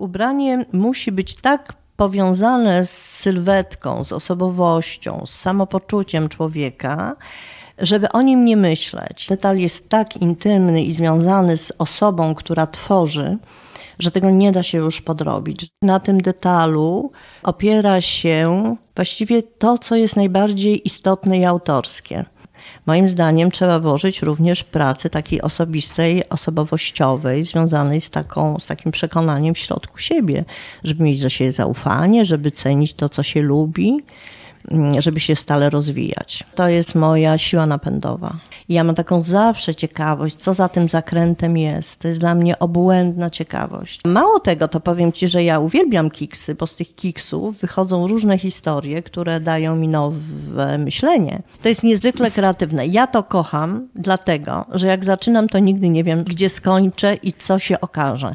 Ubranie musi być tak powiązane z sylwetką, z osobowością, z samopoczuciem człowieka, żeby o nim nie myśleć. Detal jest tak intymny i związany z osobą, która tworzy, że tego nie da się już podrobić. Na tym detalu opiera się właściwie to, co jest najbardziej istotne i autorskie. Moim zdaniem trzeba włożyć również pracy takiej osobistej, osobowościowej, związanej z, taką, z takim przekonaniem w środku siebie, żeby mieć do siebie zaufanie, żeby cenić to, co się lubi Mm, żeby się stale rozwijać. To jest moja siła napędowa. I ja mam taką zawsze ciekawość, co za tym zakrętem jest. To jest dla mnie obłędna ciekawość. Mało tego, to powiem Ci, że ja uwielbiam kiksy, bo z tych kiksów wychodzą różne historie, które dają mi nowe myślenie. To jest niezwykle kreatywne. Ja to kocham, dlatego, że jak zaczynam, to nigdy nie wiem, gdzie skończę i co się okaże.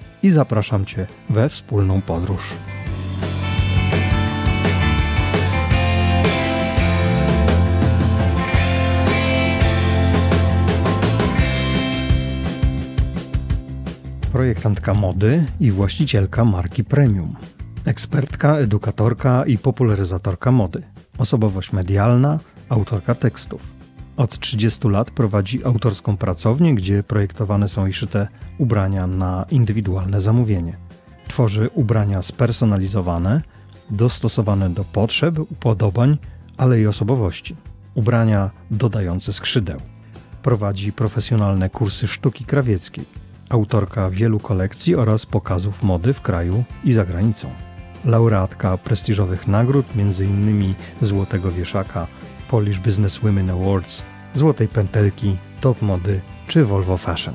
i zapraszam Cię we wspólną podróż. projektantka mody i właścicielka marki Premium. Ekspertka, edukatorka i popularyzatorka mody. Osobowość medialna, autorka tekstów. Od 30 lat prowadzi autorską pracownię, gdzie projektowane są i szyte ubrania na indywidualne zamówienie. Tworzy ubrania spersonalizowane, dostosowane do potrzeb, upodobań, ale i osobowości. Ubrania dodające skrzydeł. Prowadzi profesjonalne kursy sztuki krawieckiej. Autorka wielu kolekcji oraz pokazów mody w kraju i za granicą. Laureatka prestiżowych nagród, m.in. Złotego Wieszaka Polish Business Women Awards, Złotej Pętelki, Top Mody czy Volvo Fashion.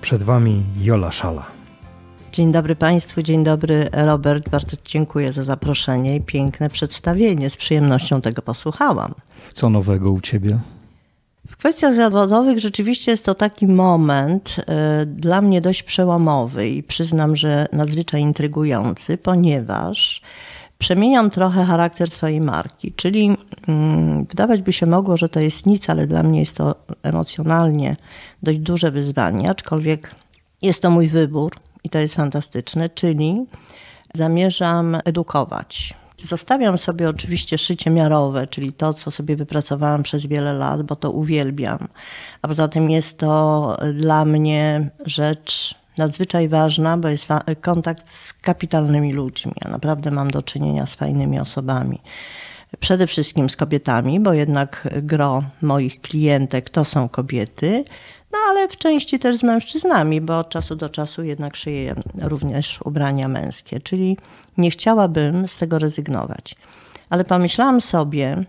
Przed Wami Jola Szala. Dzień dobry Państwu, dzień dobry Robert. Bardzo dziękuję za zaproszenie i piękne przedstawienie. Z przyjemnością tego posłuchałam. Co nowego u Ciebie? W kwestiach zawodowych rzeczywiście jest to taki moment y, dla mnie dość przełomowy i przyznam, że nadzwyczaj intrygujący, ponieważ przemieniam trochę charakter swojej marki. Czyli hmm, wydawać by się mogło, że to jest nic, ale dla mnie jest to emocjonalnie dość duże wyzwanie, aczkolwiek jest to mój wybór i to jest fantastyczne, czyli zamierzam edukować. Zostawiam sobie oczywiście szycie miarowe, czyli to, co sobie wypracowałam przez wiele lat, bo to uwielbiam. A poza tym jest to dla mnie rzecz nadzwyczaj ważna, bo jest kontakt z kapitalnymi ludźmi. Ja naprawdę mam do czynienia z fajnymi osobami. Przede wszystkim z kobietami, bo jednak gro moich klientek to są kobiety, no ale w części też z mężczyznami, bo od czasu do czasu jednak szyję również ubrania męskie, czyli nie chciałabym z tego rezygnować. Ale pomyślałam sobie,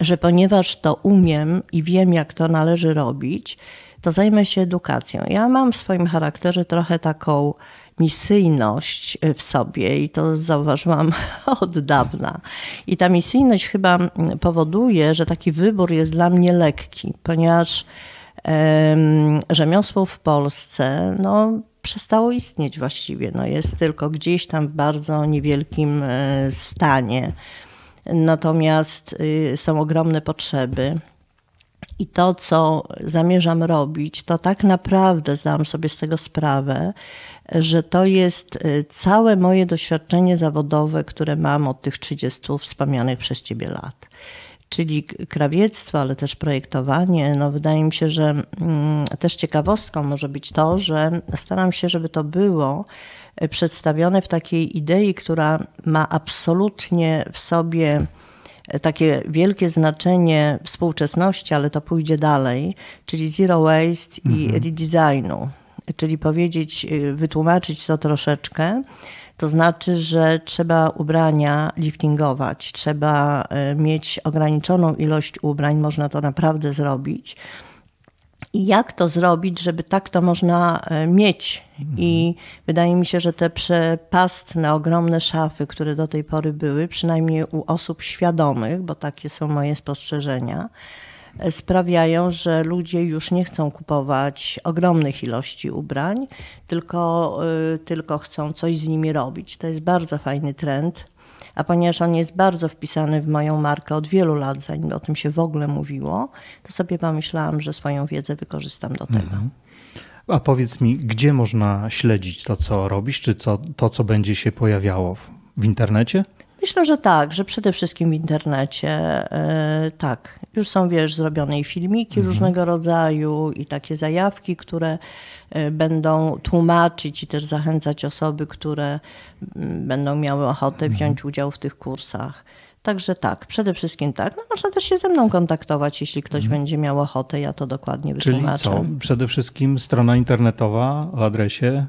że ponieważ to umiem i wiem, jak to należy robić, to zajmę się edukacją. Ja mam w swoim charakterze trochę taką misyjność y, w sobie i to zauważyłam od dawna. I ta misyjność chyba mm, powoduje, że taki wybór jest dla mnie lekki, ponieważ rzemiosło w Polsce no, przestało istnieć właściwie. No, jest tylko gdzieś tam w bardzo niewielkim e, stanie. Natomiast y, są ogromne potrzeby i to, co zamierzam robić, to tak naprawdę zdałam sobie z tego sprawę, że to jest y, całe moje doświadczenie zawodowe, które mam od tych 30 wspomnianych przez ciebie lat czyli krawiectwo, ale też projektowanie. No, wydaje mi się, że mm, też ciekawostką może być to, że staram się, żeby to było y, przedstawione w takiej idei, która ma absolutnie w sobie E, takie wielkie znaczenie współczesności, ale to pójdzie dalej, czyli zero waste mhm. i redesignu. Czyli powiedzieć, y, wytłumaczyć to troszeczkę. To znaczy, że trzeba ubrania liftingować, trzeba e, mieć ograniczoną ilość ubrań, można to naprawdę zrobić i jak to zrobić, żeby tak to można e, mieć? Mhm. I wydaje mi się, że te przepastne, ogromne szafy, które do tej pory były, przynajmniej u osób świadomych, bo takie są moje spostrzeżenia, e, sprawiają, że ludzie już nie chcą kupować ogromnych ilości ubrań, tylko, e, tylko chcą coś z nimi robić. To jest bardzo fajny trend a ponieważ on jest bardzo wpisany w moją markę od wielu lat, zanim o tym się w ogóle mówiło, to sobie pomyślałam, że swoją wiedzę wykorzystam do tego. Mhm. A powiedz mi, gdzie można śledzić to, co robisz, czy co, to, co będzie się pojawiało w internecie? Myślę, że tak, że przede wszystkim w internecie e, tak. Już są, wiesz, zrobione i filmiki mhm. różnego rodzaju i takie zajawki, które e, będą tłumaczyć i też zachęcać osoby, które mm, będą miały ochotę mhm. wziąć udział w tych kursach. Także tak, przede wszystkim tak. No, można też się ze mną kontaktować, jeśli ktoś mhm. będzie miał ochotę, ja to dokładnie wytłumaczę. Czyli co? Przede wszystkim strona internetowa o adresie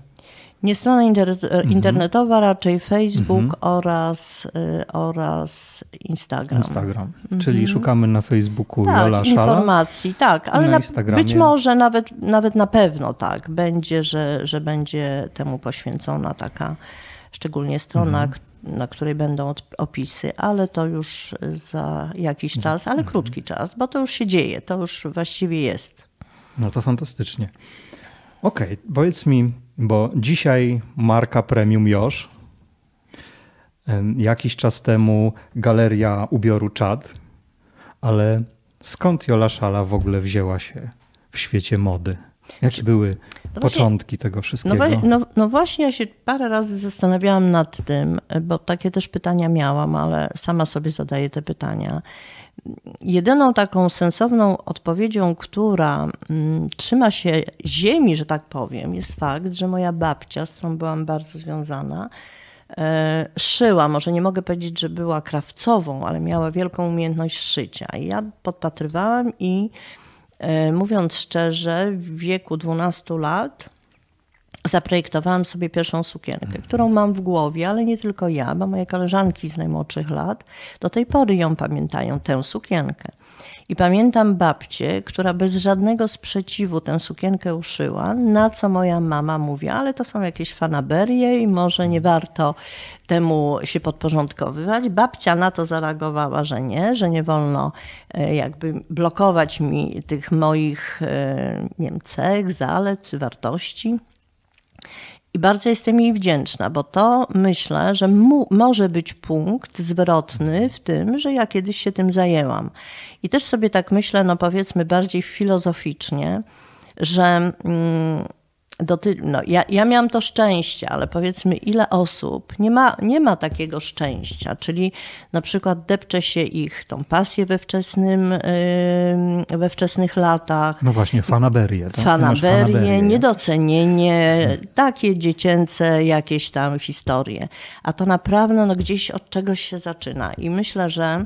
nie strona e, mhm. internetowa, mhm. raczej Facebook mhm. oraz, e, oraz Instagram. Instagram. Mhm. Czyli szukamy na Facebooku tak, Jola Szala. informacji, tak, ale na na, być może nawet, nawet na pewno tak będzie, że, że będzie temu poświęcona taka szczególnie strona, mhm. na której będą opisy, ale to już za jakiś mhm. czas, ale krótki czas, bo to już się dzieje, to już właściwie jest. No to fantastycznie. Okej, okay, powiedz mi, bo dzisiaj marka premium Josz, jakiś czas temu galeria ubioru czad, ale skąd Jola Szala w ogóle wzięła się w świecie mody? Jakie były no początki właśnie, tego wszystkiego. No, wa- no, no, właśnie ja się parę razy zastanawiałam nad tym, bo takie też pytania miałam, ale sama sobie zadaję te pytania. Jedyną taką sensowną odpowiedzią, która mm, trzyma się ziemi, że tak powiem, jest fakt, że moja babcia, z którą byłam bardzo związana, e, szyła. Może nie mogę powiedzieć, że była krawcową, ale miała wielką umiejętność szycia. I ja podpatrywałam i E, mówiąc szczerze, w wieku 12 lat zaprojektowałam sobie pierwszą sukienkę, mhm. którą mam w głowie, ale nie tylko ja, bo moje koleżanki z najmłodszych lat do tej pory ją pamiętają, tę sukienkę. I pamiętam babcię, która bez żadnego sprzeciwu tę sukienkę uszyła, na co moja mama mówiła, ale to są jakieś fanaberie i może nie warto temu się podporządkowywać. Babcia na to zareagowała, że nie, że nie wolno e, jakby blokować mi tych moich e, nie wiem, cech, zalet, wartości. I bardzo jestem jej wdzięczna, bo to myślę, że mu, może być punkt zwrotny w tym, że ja kiedyś się tym zajęłam. I też sobie tak myślę, no powiedzmy bardziej filozoficznie, że. Mm, doty- no, ja, ja miałam to szczęście, ale powiedzmy, ile osób nie ma, nie ma takiego szczęścia, czyli na przykład depcze się ich tą pasję we, wczesnym, we wczesnych latach. No właśnie, fanaberie. Tak? niedocenienie, mm. takie dziecięce jakieś tam historie. A to naprawdę no, gdzieś od czegoś się zaczyna i myślę, że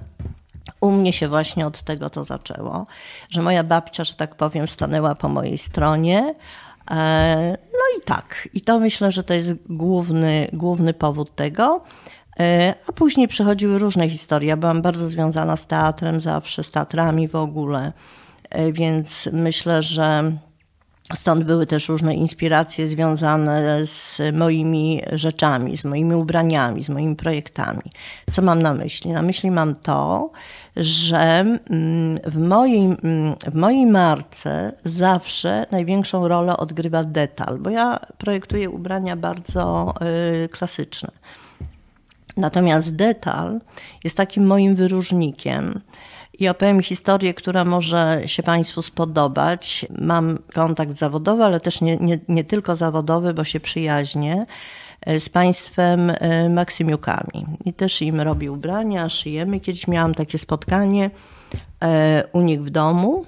u mnie się właśnie od tego to zaczęło, że moja babcia, że tak powiem, stanęła po mojej stronie. E, no i tak, i to myślę, że to jest główny, główny powód tego. E, a później przychodziły różne historie. Ja byłam bardzo związana z teatrem zawsze, z teatrami w ogóle, e, więc myślę, że stąd były też różne inspiracje związane z moimi rzeczami, z moimi ubraniami, z moimi projektami. Co mam na myśli? Na myśli mam to, że mm, w mojej, mm, w mojej marce zawsze największą rolę odgrywa detal, bo ja projektuję ubrania bardzo y, klasyczne. Natomiast detal jest takim moim wyróżnikiem. I opowiem historię, która może się Państwu spodobać. Mam kontakt zawodowy, ale też nie, nie, nie tylko zawodowy, bo się przyjaźnie E, z państwem e, Maksymiukami. I też im robię ubrania, szyjemy. Kiedyś miałam takie spotkanie e, u nich w domu,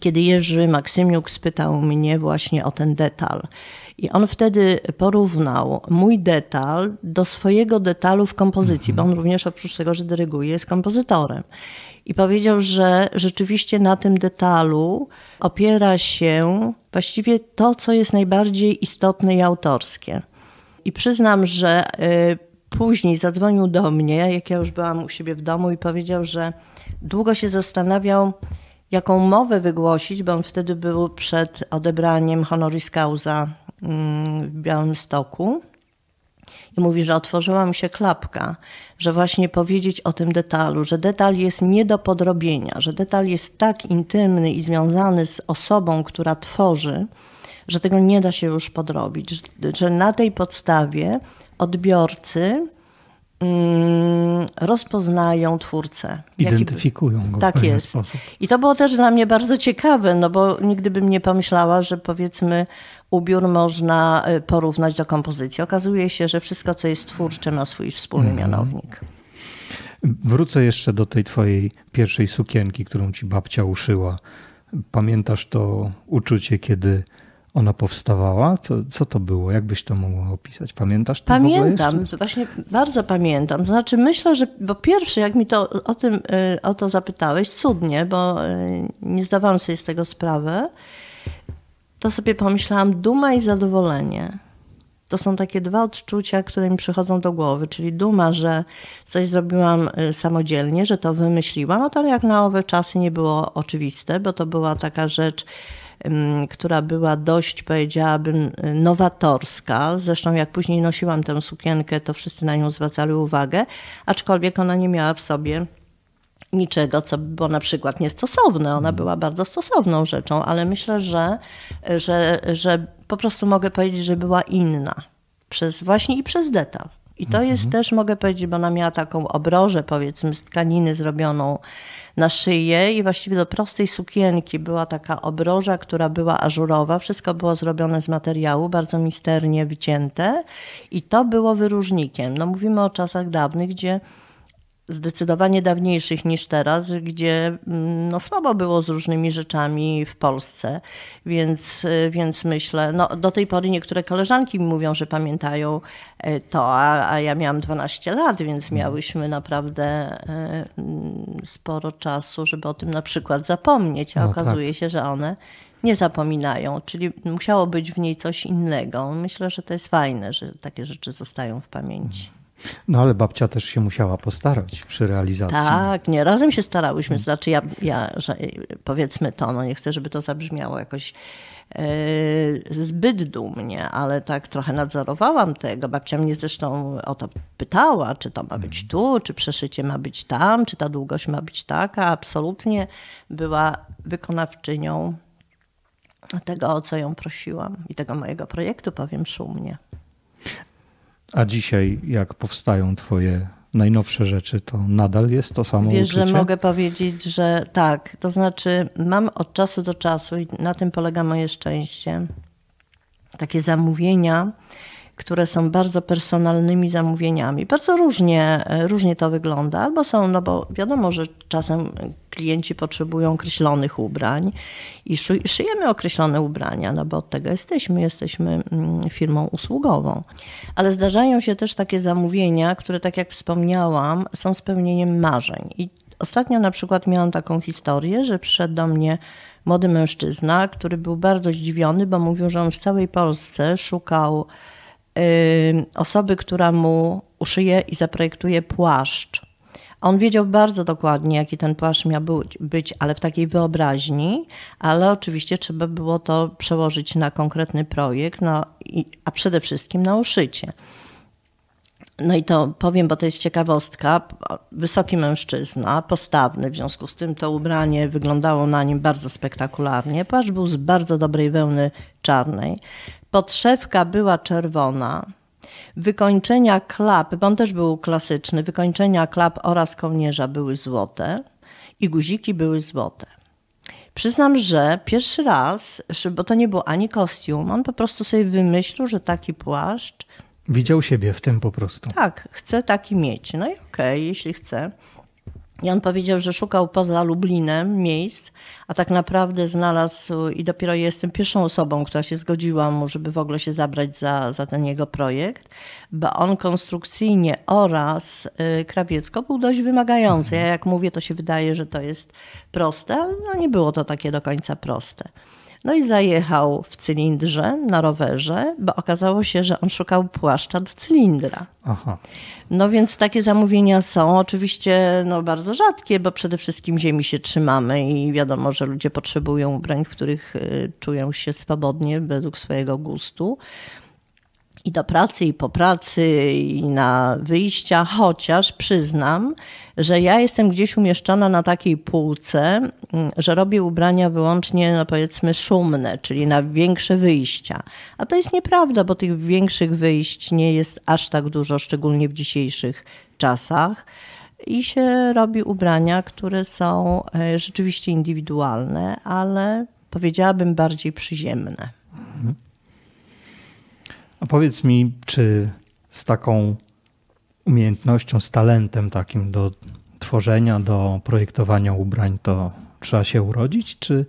kiedy Jerzy Maksymiuk spytał mnie właśnie o ten detal. I on wtedy porównał mój detal do swojego detalu w kompozycji, bo on mhm. również oprócz tego, że dyryguje, jest kompozytorem. I powiedział, że rzeczywiście na tym detalu opiera się właściwie to, co jest najbardziej istotne i autorskie. I przyznam, że y, później zadzwonił do mnie, jak ja już byłam u siebie w domu, i powiedział, że długo się zastanawiał, jaką mowę wygłosić, bo on wtedy był przed odebraniem honoris causa mm, w białym stoku. I mówi, że otworzyła mi się klapka, że właśnie powiedzieć o tym detalu, że detal jest nie do podrobienia, że detal jest tak intymny i związany z osobą, która tworzy, że tego nie da się już podrobić, że, na tej podstawie odbiorcy mm, rozpoznają twórcę. Identyfikują go. Tak w jest. Sposób. I to było też dla mnie bardzo ciekawe, no bo nigdy bym nie pomyślała, że powiedzmy ubiór można y, porównać do kompozycji. Okazuje się, że wszystko, co jest twórcze, ma swój wspólny mm. mianownik. Wrócę jeszcze do tej twojej pierwszej sukienki, którą ci babcia uszyła. Pamiętasz to uczucie, kiedy ona powstawała? Co, co to było? Jak byś to mogła opisać? Pamiętasz to Pamiętam, właśnie bardzo pamiętam. Znaczy myślę, że bo pierwszy, jak mi to o tym y, o to zapytałeś, cudnie, bo y, nie zdawałam sobie z tego sprawy, to sobie pomyślałam duma i zadowolenie. To są takie dwa odczucia, które mi przychodzą do głowy, czyli duma, że coś zrobiłam y, samodzielnie, że to wymyśliłam, a no to jak na owe czasy nie było oczywiste, bo to była taka rzecz która była dość, powiedziałabym, e, nowatorska. Zresztą jak później nosiłam tę sukienkę, to wszyscy na nią zwracali uwagę, aczkolwiek ona nie miała w sobie niczego, co było na przykład niestosowne. Ona mhm. była bardzo stosowną rzeczą, ale myślę, że, że, że po prostu mogę powiedzieć, że była inna. Przez właśnie i przez detal. I to mhm. jest też, mogę powiedzieć, bo ona miała taką obrożę, powiedzmy, z tkaniny zrobioną na szyję i właściwie do prostej sukienki była taka obroża, która była ażurowa. Wszystko było zrobione z materiału, bardzo misternie wycięte i to było wyróżnikiem. No mówimy o czasach dawnych, gdzie zdecydowanie dawniejszych niż teraz, gdzie mm, no, słabo było z różnymi rzeczami w Polsce, więc, y, więc myślę, no, do tej pory niektóre koleżanki mi mówią, że pamiętają y, to, a, a ja miałam 12 lat, więc mhm. miałyśmy naprawdę y, mm, sporo czasu, żeby o tym na przykład zapomnieć, a no tak. okazuje tak. się, że one nie zapominają, czyli musiało być w niej coś innego. Myślę, że to jest fajne, że takie rzeczy zostają w pamięci. No ale babcia też się musiała postarać przy realizacji. Tak, nie, razem się starałyśmy. Znaczy ja, ja że, powiedzmy to, no nie chcę, żeby to zabrzmiało jakoś e, zbyt dumnie, ale tak trochę nadzorowałam tego. Babcia mnie zresztą o to pytała, czy to ma być mm. tu, czy przeszycie ma być tam, czy ta długość ma być taka. Absolutnie była wykonawczynią tego, o co ją prosiłam i tego mojego projektu, powiem szumnie. A dzisiaj, jak powstają Twoje najnowsze rzeczy, to nadal jest to samo Wiesz, uczucie? że mogę powiedzieć, że tak. To znaczy, mam od czasu do czasu, i na tym polega moje szczęście, takie zamówienia które są bardzo personalnymi zamówieniami. Bardzo różnie, e, różnie to wygląda. Albo są, no bo wiadomo, że czasem klienci potrzebują określonych ubrań i szyjemy określone ubrania, no bo od tego jesteśmy, jesteśmy mm, firmą usługową. Ale zdarzają się też takie zamówienia, które, tak jak wspomniałam, są spełnieniem marzeń. I ostatnio na przykład miałam taką historię, że przyszedł do mnie młody mężczyzna, który był bardzo zdziwiony, bo mówił, że on w całej Polsce szukał osoby, która mu uszyje i zaprojektuje płaszcz. On wiedział bardzo dokładnie, jaki ten płaszcz miał być, ale w takiej wyobraźni, ale oczywiście trzeba było to przełożyć na konkretny projekt, no i, a przede wszystkim na uszycie. No i to powiem, bo to jest ciekawostka. Wysoki mężczyzna, postawny, w związku z tym to ubranie wyglądało na nim bardzo spektakularnie. Płaszcz był z bardzo dobrej wełny czarnej podszewka była czerwona, wykończenia klap, bo on też był klasyczny, wykończenia klap oraz kołnierza były złote i guziki były złote. Przyznam, że pierwszy raz, bo to nie był ani kostium, on po prostu sobie wymyślił, że taki płaszcz. Widział siebie w tym po prostu. Tak, chcę taki mieć. No i okej, okay, jeśli chce. I on powiedział, że szukał poza Lublinem miejsc, a tak naprawdę znalazł i dopiero jestem pierwszą osobą, która się zgodziła mu, żeby w ogóle się zabrać za, za ten jego projekt, bo on konstrukcyjnie oraz y, krawiecko był dość wymagający. Ja jak mówię, to się wydaje, że to jest proste, ale no nie było to takie do końca proste. No i zajechał w cylindrze na rowerze, bo okazało się, że on szukał płaszcza do cylindra. Aha. No więc takie zamówienia są oczywiście no, bardzo rzadkie, bo przede wszystkim ziemi się trzymamy i wiadomo, że ludzie potrzebują ubrań, w których y, czują się swobodnie według swojego gustu i do pracy, i po pracy, i na wyjścia, chociaż przyznam, że ja jestem gdzieś umieszczona na takiej półce, mm, że robię ubrania wyłącznie, no powiedzmy, szumne, czyli na większe wyjścia. A to jest nieprawda, bo tych większych wyjść nie jest aż tak dużo, szczególnie w dzisiejszych czasach. I się robi ubrania, które są e, rzeczywiście indywidualne, ale powiedziałabym bardziej przyziemne. Mhm. A powiedz mi, czy z taką umiejętnością, z talentem takim do tworzenia, do projektowania ubrań, to trzeba się urodzić, czy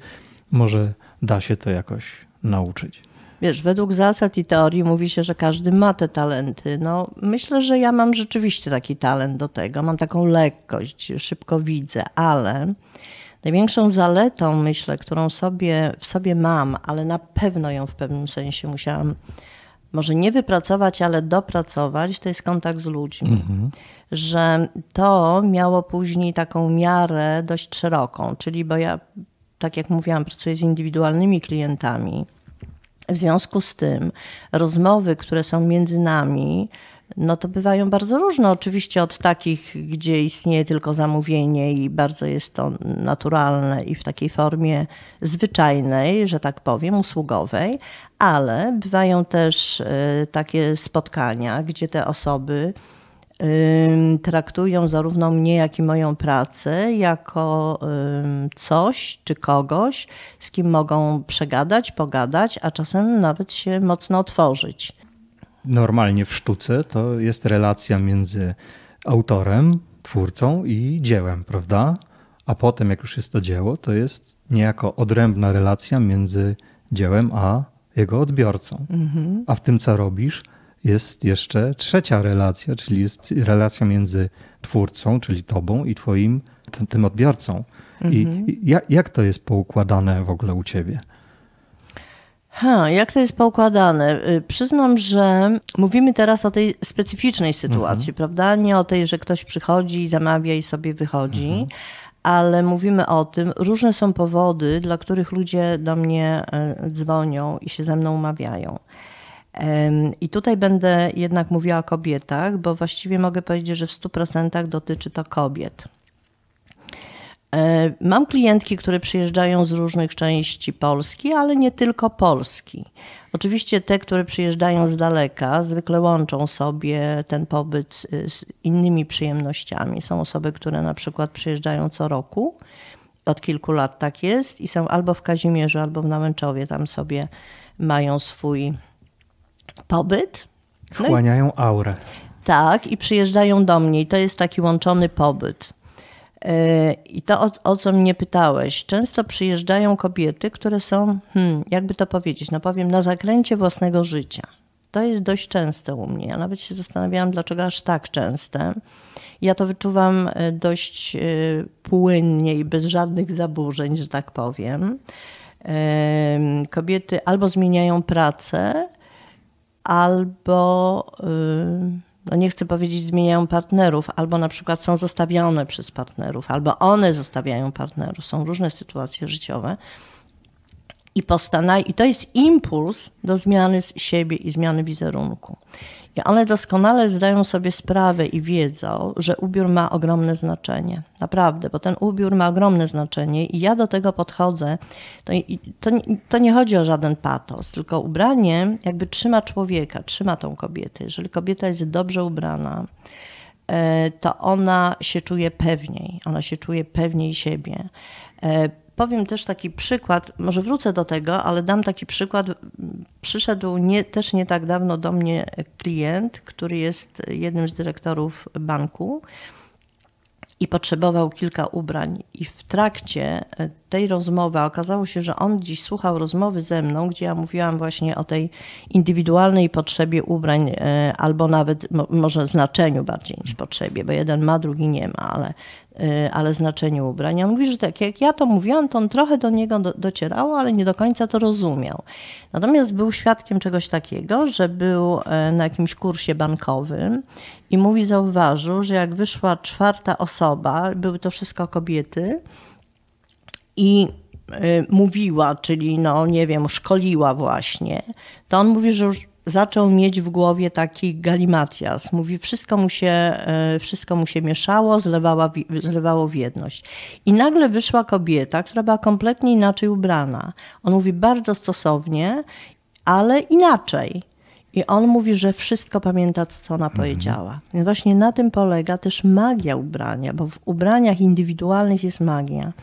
może da się to jakoś nauczyć? Wiesz, według zasad i teorii mówi się, że każdy ma te talenty. No, myślę, że ja mam rzeczywiście taki talent do tego. Mam taką lekkość, szybko widzę, ale największą zaletą, myślę, którą sobie, w sobie mam, ale na pewno ją w pewnym sensie musiałam może nie wypracować, ale dopracować, to jest kontakt z ludźmi. Mhm. Że to miało później taką miarę dość szeroką, czyli bo ja, tak jak mówiłam, pracuję z indywidualnymi klientami. W związku z tym rozmowy, które są między nami, no to bywają bardzo różne. Oczywiście od takich, gdzie istnieje tylko zamówienie i bardzo jest to naturalne i w takiej formie zwyczajnej, że tak powiem, usługowej, ale bywają też y, takie spotkania, gdzie te osoby y, traktują zarówno mnie, jak i moją pracę jako y, coś czy kogoś, z kim mogą przegadać, pogadać, a czasem nawet się mocno otworzyć normalnie w sztuce to jest relacja między autorem, twórcą i dziełem, prawda? A potem, jak już jest to dzieło, to jest niejako odrębna relacja między dziełem a jego odbiorcą. Mhm. A w tym, co robisz, jest jeszcze trzecia relacja, czyli jest relacja między twórcą, czyli tobą i twoim, tym odbiorcą. I, i mhm. jak, jak to jest poukładane w ogóle u ciebie? Ha, jak to jest poukładane? Y, przyznam, że mówimy teraz o tej specyficznej sytuacji, mhm. prawda? Nie o tej, że ktoś przychodzi, zamawia i sobie wychodzi. Mhm ale mówimy o tym, różne są powody, dla których ludzie do mnie y, dzwonią i się ze mną umawiają. I tutaj będę jednak mówiła o kobietach, bo właściwie mogę powiedzieć, że w 100% dotyczy to kobiet. E, mam klientki, które przyjeżdżają z różnych części Polski, ale nie tylko Polski. Oczywiście te, które przyjeżdżają z daleka, zwykle łączą sobie ten pobyt y, z innymi przyjemnościami. Są osoby, które na przykład przyjeżdżają co roku, od kilku lat tak jest, i są albo w Kazimierzu, albo w Namęczowie, tam sobie mają swój pobyt. No Wchłaniają no aurę. Tak, i przyjeżdżają do mnie. I to jest taki łączony pobyt. E, I to, o, o, co mnie pytałeś, często przyjeżdżają kobiety, które są, hmm, jakby to powiedzieć, no powiem, na zakręcie własnego życia. To jest dość częste u mnie. Ja nawet się zastanawiałam, dlaczego aż tak częste. Ja to wyczuwam e, dość e, płynnie i bez żadnych zaburzeń, że tak powiem. Kobiety albo zmieniają pracę, albo y, no nie chcę powiedzieć zmieniają partnerów, albo na przykład są zostawione przez partnerów, albo one zostawiają partnerów. Są różne sytuacje życiowe. I, postanaw- I to jest impuls do zmiany siebie i zmiany wizerunku. Ale one doskonale zdają sobie sprawę i wiedzą, że ubiór ma ogromne znaczenie. Naprawdę, bo ten ubiór ma ogromne znaczenie i ja do tego podchodzę. To, to, to nie chodzi o żaden patos, tylko ubranie jakby trzyma człowieka, trzyma tą kobietę. Jeżeli kobieta jest dobrze ubrana, e, to ona się czuje pewniej, ona się czuje pewniej siebie e, Powiem też taki przykład, może wrócę do tego, ale dam taki przykład. Przyszedł nie, też nie tak dawno do mnie klient, który jest jednym z dyrektorów banku i potrzebował kilka ubrań. I w trakcie e, tej rozmowy okazało się, że on dziś słuchał rozmowy ze mną, gdzie ja mówiłam właśnie o tej indywidualnej potrzebie ubrań, e, albo nawet może znaczeniu bardziej niż potrzebie, bo jeden ma, drugi nie ma, ale Y, ale znaczeniu ubrań. On mówi, że tak jak ja to mówiłam, to on trochę do niego do, docierało, ale nie do końca to rozumiał. Natomiast był świadkiem czegoś takiego, że był y, na jakimś kursie bankowym i mówi, zauważył, że jak wyszła czwarta osoba, były to wszystko kobiety i y, mówiła, czyli no nie wiem, szkoliła właśnie, to on mówi, że już zaczął mieć w głowie taki galimatias. Mówi, wszystko mu się, e, wszystko mu się mieszało, zlewała, zlewało w jedność. I nagle wyszła kobieta, która była kompletnie inaczej ubrana. On mówi bardzo stosownie, ale inaczej. I on mówi, że wszystko pamięta, co ona mhm. powiedziała. Więc właśnie na tym polega też magia ubrania, bo w ubraniach indywidualnych jest magia.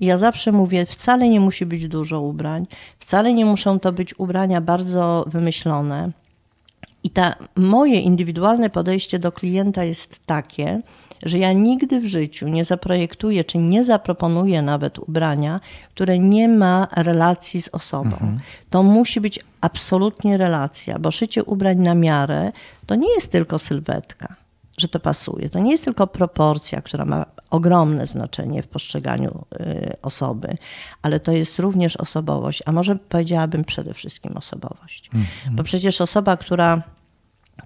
I ja zawsze mówię, wcale nie musi być dużo ubrań, wcale nie muszą to być ubrania bardzo wymyślone. I ta moje indywidualne podejście do klienta jest takie, że ja nigdy w życiu nie zaprojektuję czy nie zaproponuję nawet ubrania, które nie ma relacji z osobą. Mhm. To musi być absolutnie relacja, bo szycie ubrań na miarę to nie jest tylko sylwetka, że to pasuje. To nie jest tylko proporcja, która ma ogromne znaczenie w postrzeganiu y, osoby, ale to jest również osobowość, a może powiedziałabym przede wszystkim osobowość. Mhm. Bo przecież osoba, która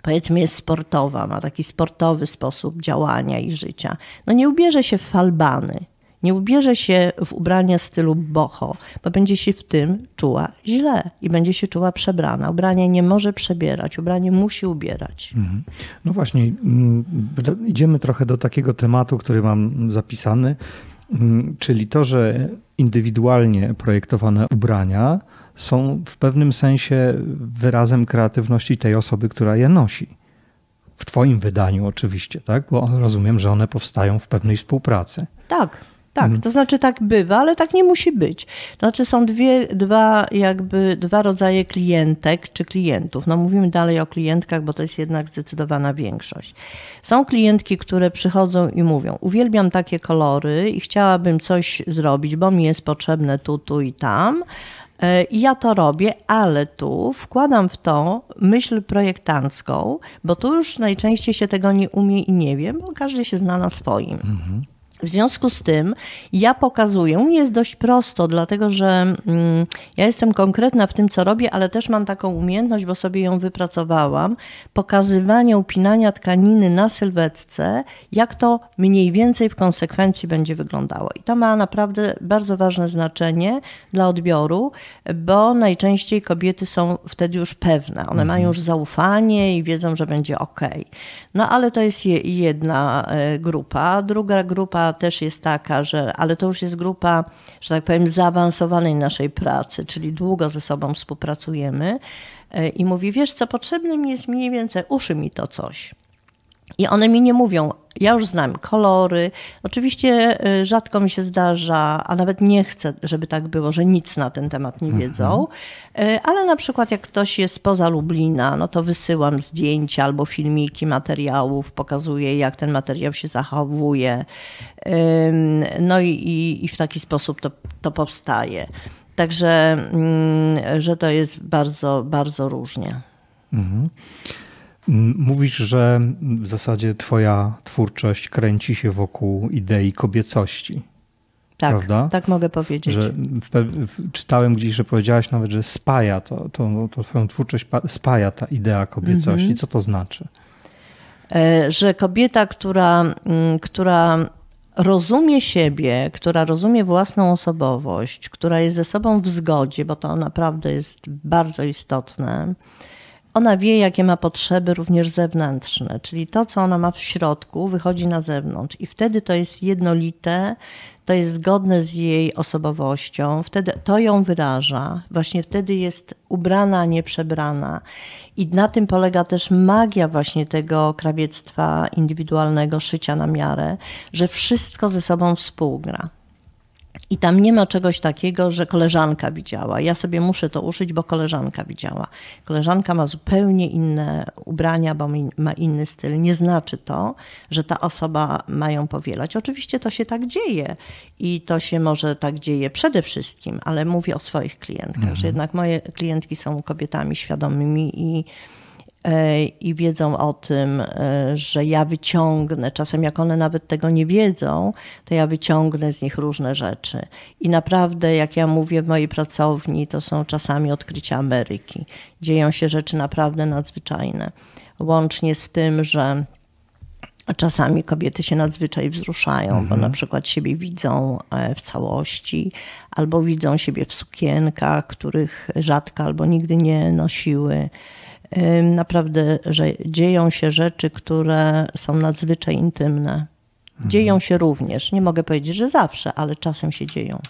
powiedzmy jest sportowa, ma taki sportowy sposób działania i życia, no nie ubierze się w falbany, nie ubierze się w ubrania stylu boho, bo będzie się w tym czuła źle i będzie się czuła przebrana. Ubranie nie może przebierać, ubranie musi ubierać. Mhm. No właśnie, mm, idziemy trochę do takiego tematu, który mam zapisany, mm, czyli to, że indywidualnie projektowane ubrania są w pewnym sensie wyrazem kreatywności tej osoby, która je nosi. W Twoim wydaniu, oczywiście, tak? Bo rozumiem, że one powstają w pewnej współpracy. Tak. Tak, mhm. to znaczy tak bywa, ale tak nie musi być. To znaczy są dwie, dwa, jakby dwa rodzaje klientek czy klientów. No mówimy dalej o klientkach, bo to jest jednak zdecydowana większość. Są klientki, które przychodzą i mówią: Uwielbiam takie kolory i chciałabym coś zrobić, bo mi jest potrzebne tu, tu i tam. E, I ja to robię, ale tu wkładam w to myśl projektancką, bo tu już najczęściej się tego nie umie i nie wiem, bo każdy się zna na swoim. Mhm. W związku z tym ja pokazuję, jest dość prosto, dlatego że mm, ja jestem konkretna w tym, co robię, ale też mam taką umiejętność, bo sobie ją wypracowałam, pokazywania upinania tkaniny na sylwetce, jak to mniej więcej w konsekwencji będzie wyglądało. I to ma naprawdę bardzo ważne znaczenie dla odbioru, bo najczęściej kobiety są wtedy już pewne. One mhm. mają już zaufanie i wiedzą, że będzie ok. No ale to jest jedna e, grupa. Druga grupa też jest taka, że, ale to już jest grupa, że tak powiem, zaawansowanej naszej pracy, czyli długo ze sobą współpracujemy e, i mówi, wiesz co, potrzebne mi jest mniej więcej, uszy mi to coś. I one mi nie mówią, ja już znam kolory. Oczywiście y, rzadko mi się zdarza, a nawet nie chcę, żeby tak było, że nic na ten temat nie mhm. wiedzą, y, ale na przykład jak ktoś jest poza Lublina, no to wysyłam zdjęcia albo filmiki, materiałów, pokazuję jak ten materiał się zachowuje. No i, i, i w taki sposób to, to powstaje. Także, mm, że to jest bardzo, bardzo różnie. Mhm. Mówisz, że w zasadzie twoja twórczość kręci się wokół idei kobiecości. Tak, prawda? tak mogę powiedzieć. Że czytałem gdzieś, że powiedziałaś nawet, że spaja to, to, no, to twoją twórczość, spaja ta idea kobiecości. Mhm. Co to znaczy? E, że kobieta, która, która rozumie siebie, która rozumie własną osobowość, która jest ze sobą w zgodzie, bo to naprawdę jest bardzo istotne, ona wie, jakie ma potrzeby również zewnętrzne, czyli to, co ona ma w środku, wychodzi na zewnątrz, i wtedy to jest jednolite, to jest zgodne z jej osobowością, wtedy to ją wyraża, właśnie wtedy jest ubrana, a nie przebrana. I na tym polega też magia właśnie tego krawiectwa indywidualnego, szycia na miarę, że wszystko ze sobą współgra. I tam nie ma czegoś takiego, że koleżanka widziała. Ja sobie muszę to uszyć, bo koleżanka widziała. Koleżanka ma zupełnie inne ubrania, bo ma inny styl. Nie znaczy to, że ta osoba ma ją powielać. Oczywiście to się tak dzieje i to się może tak dzieje przede wszystkim, ale mówię o swoich klientkach, mhm. że jednak moje klientki są kobietami świadomymi i E, i wiedzą o tym, e, że ja wyciągnę, czasem jak one nawet tego nie wiedzą, to ja wyciągnę z nich różne rzeczy. I naprawdę, jak ja mówię w mojej pracowni, to są czasami odkrycia Ameryki. Dzieją się rzeczy naprawdę nadzwyczajne. Łącznie z tym, że czasami kobiety się nadzwyczaj wzruszają, mhm. bo na przykład siebie widzą e, w całości, albo widzą siebie w sukienkach, których rzadko albo nigdy nie nosiły Naprawdę, że dzieją się rzeczy, które są nadzwyczaj intymne. Dzieją mhm. się również. Nie mogę powiedzieć, że zawsze, ale czasem się dzieją.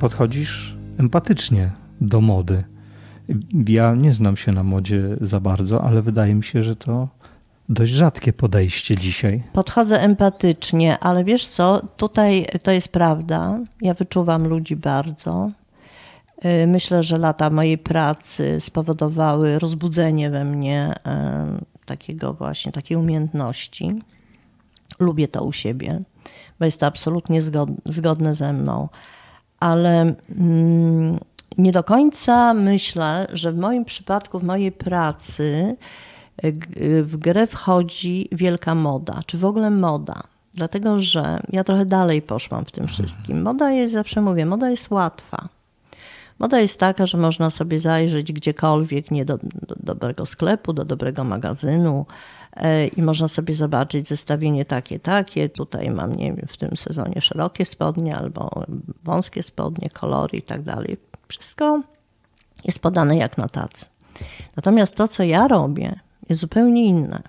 Podchodzisz empatycznie do mody. Ja nie znam się na modzie za bardzo, ale wydaje mi się, że to dość rzadkie podejście dzisiaj. Podchodzę empatycznie, ale wiesz co, tutaj to jest prawda. Ja wyczuwam ludzi bardzo. Y, myślę, że lata mojej pracy spowodowały rozbudzenie we mnie y, takiego właśnie, takiej umiejętności. Lubię to u siebie, bo jest to absolutnie zgodne ze mną. Ale mm, nie do końca myślę, że w moim przypadku, w mojej pracy, w grę wchodzi wielka moda, czy w ogóle moda. Dlatego, że ja trochę dalej poszłam w tym wszystkim. Moda jest, zawsze mówię, moda jest łatwa. Moda jest taka, że można sobie zajrzeć gdziekolwiek, nie do, do dobrego sklepu, do dobrego magazynu e, i można sobie zobaczyć zestawienie takie, takie. Tutaj mam, nie wiem, w tym sezonie szerokie spodnie albo wąskie spodnie, kolory i tak dalej. Wszystko jest podane jak na tacy. Natomiast to, co ja robię, jest zupełnie inne.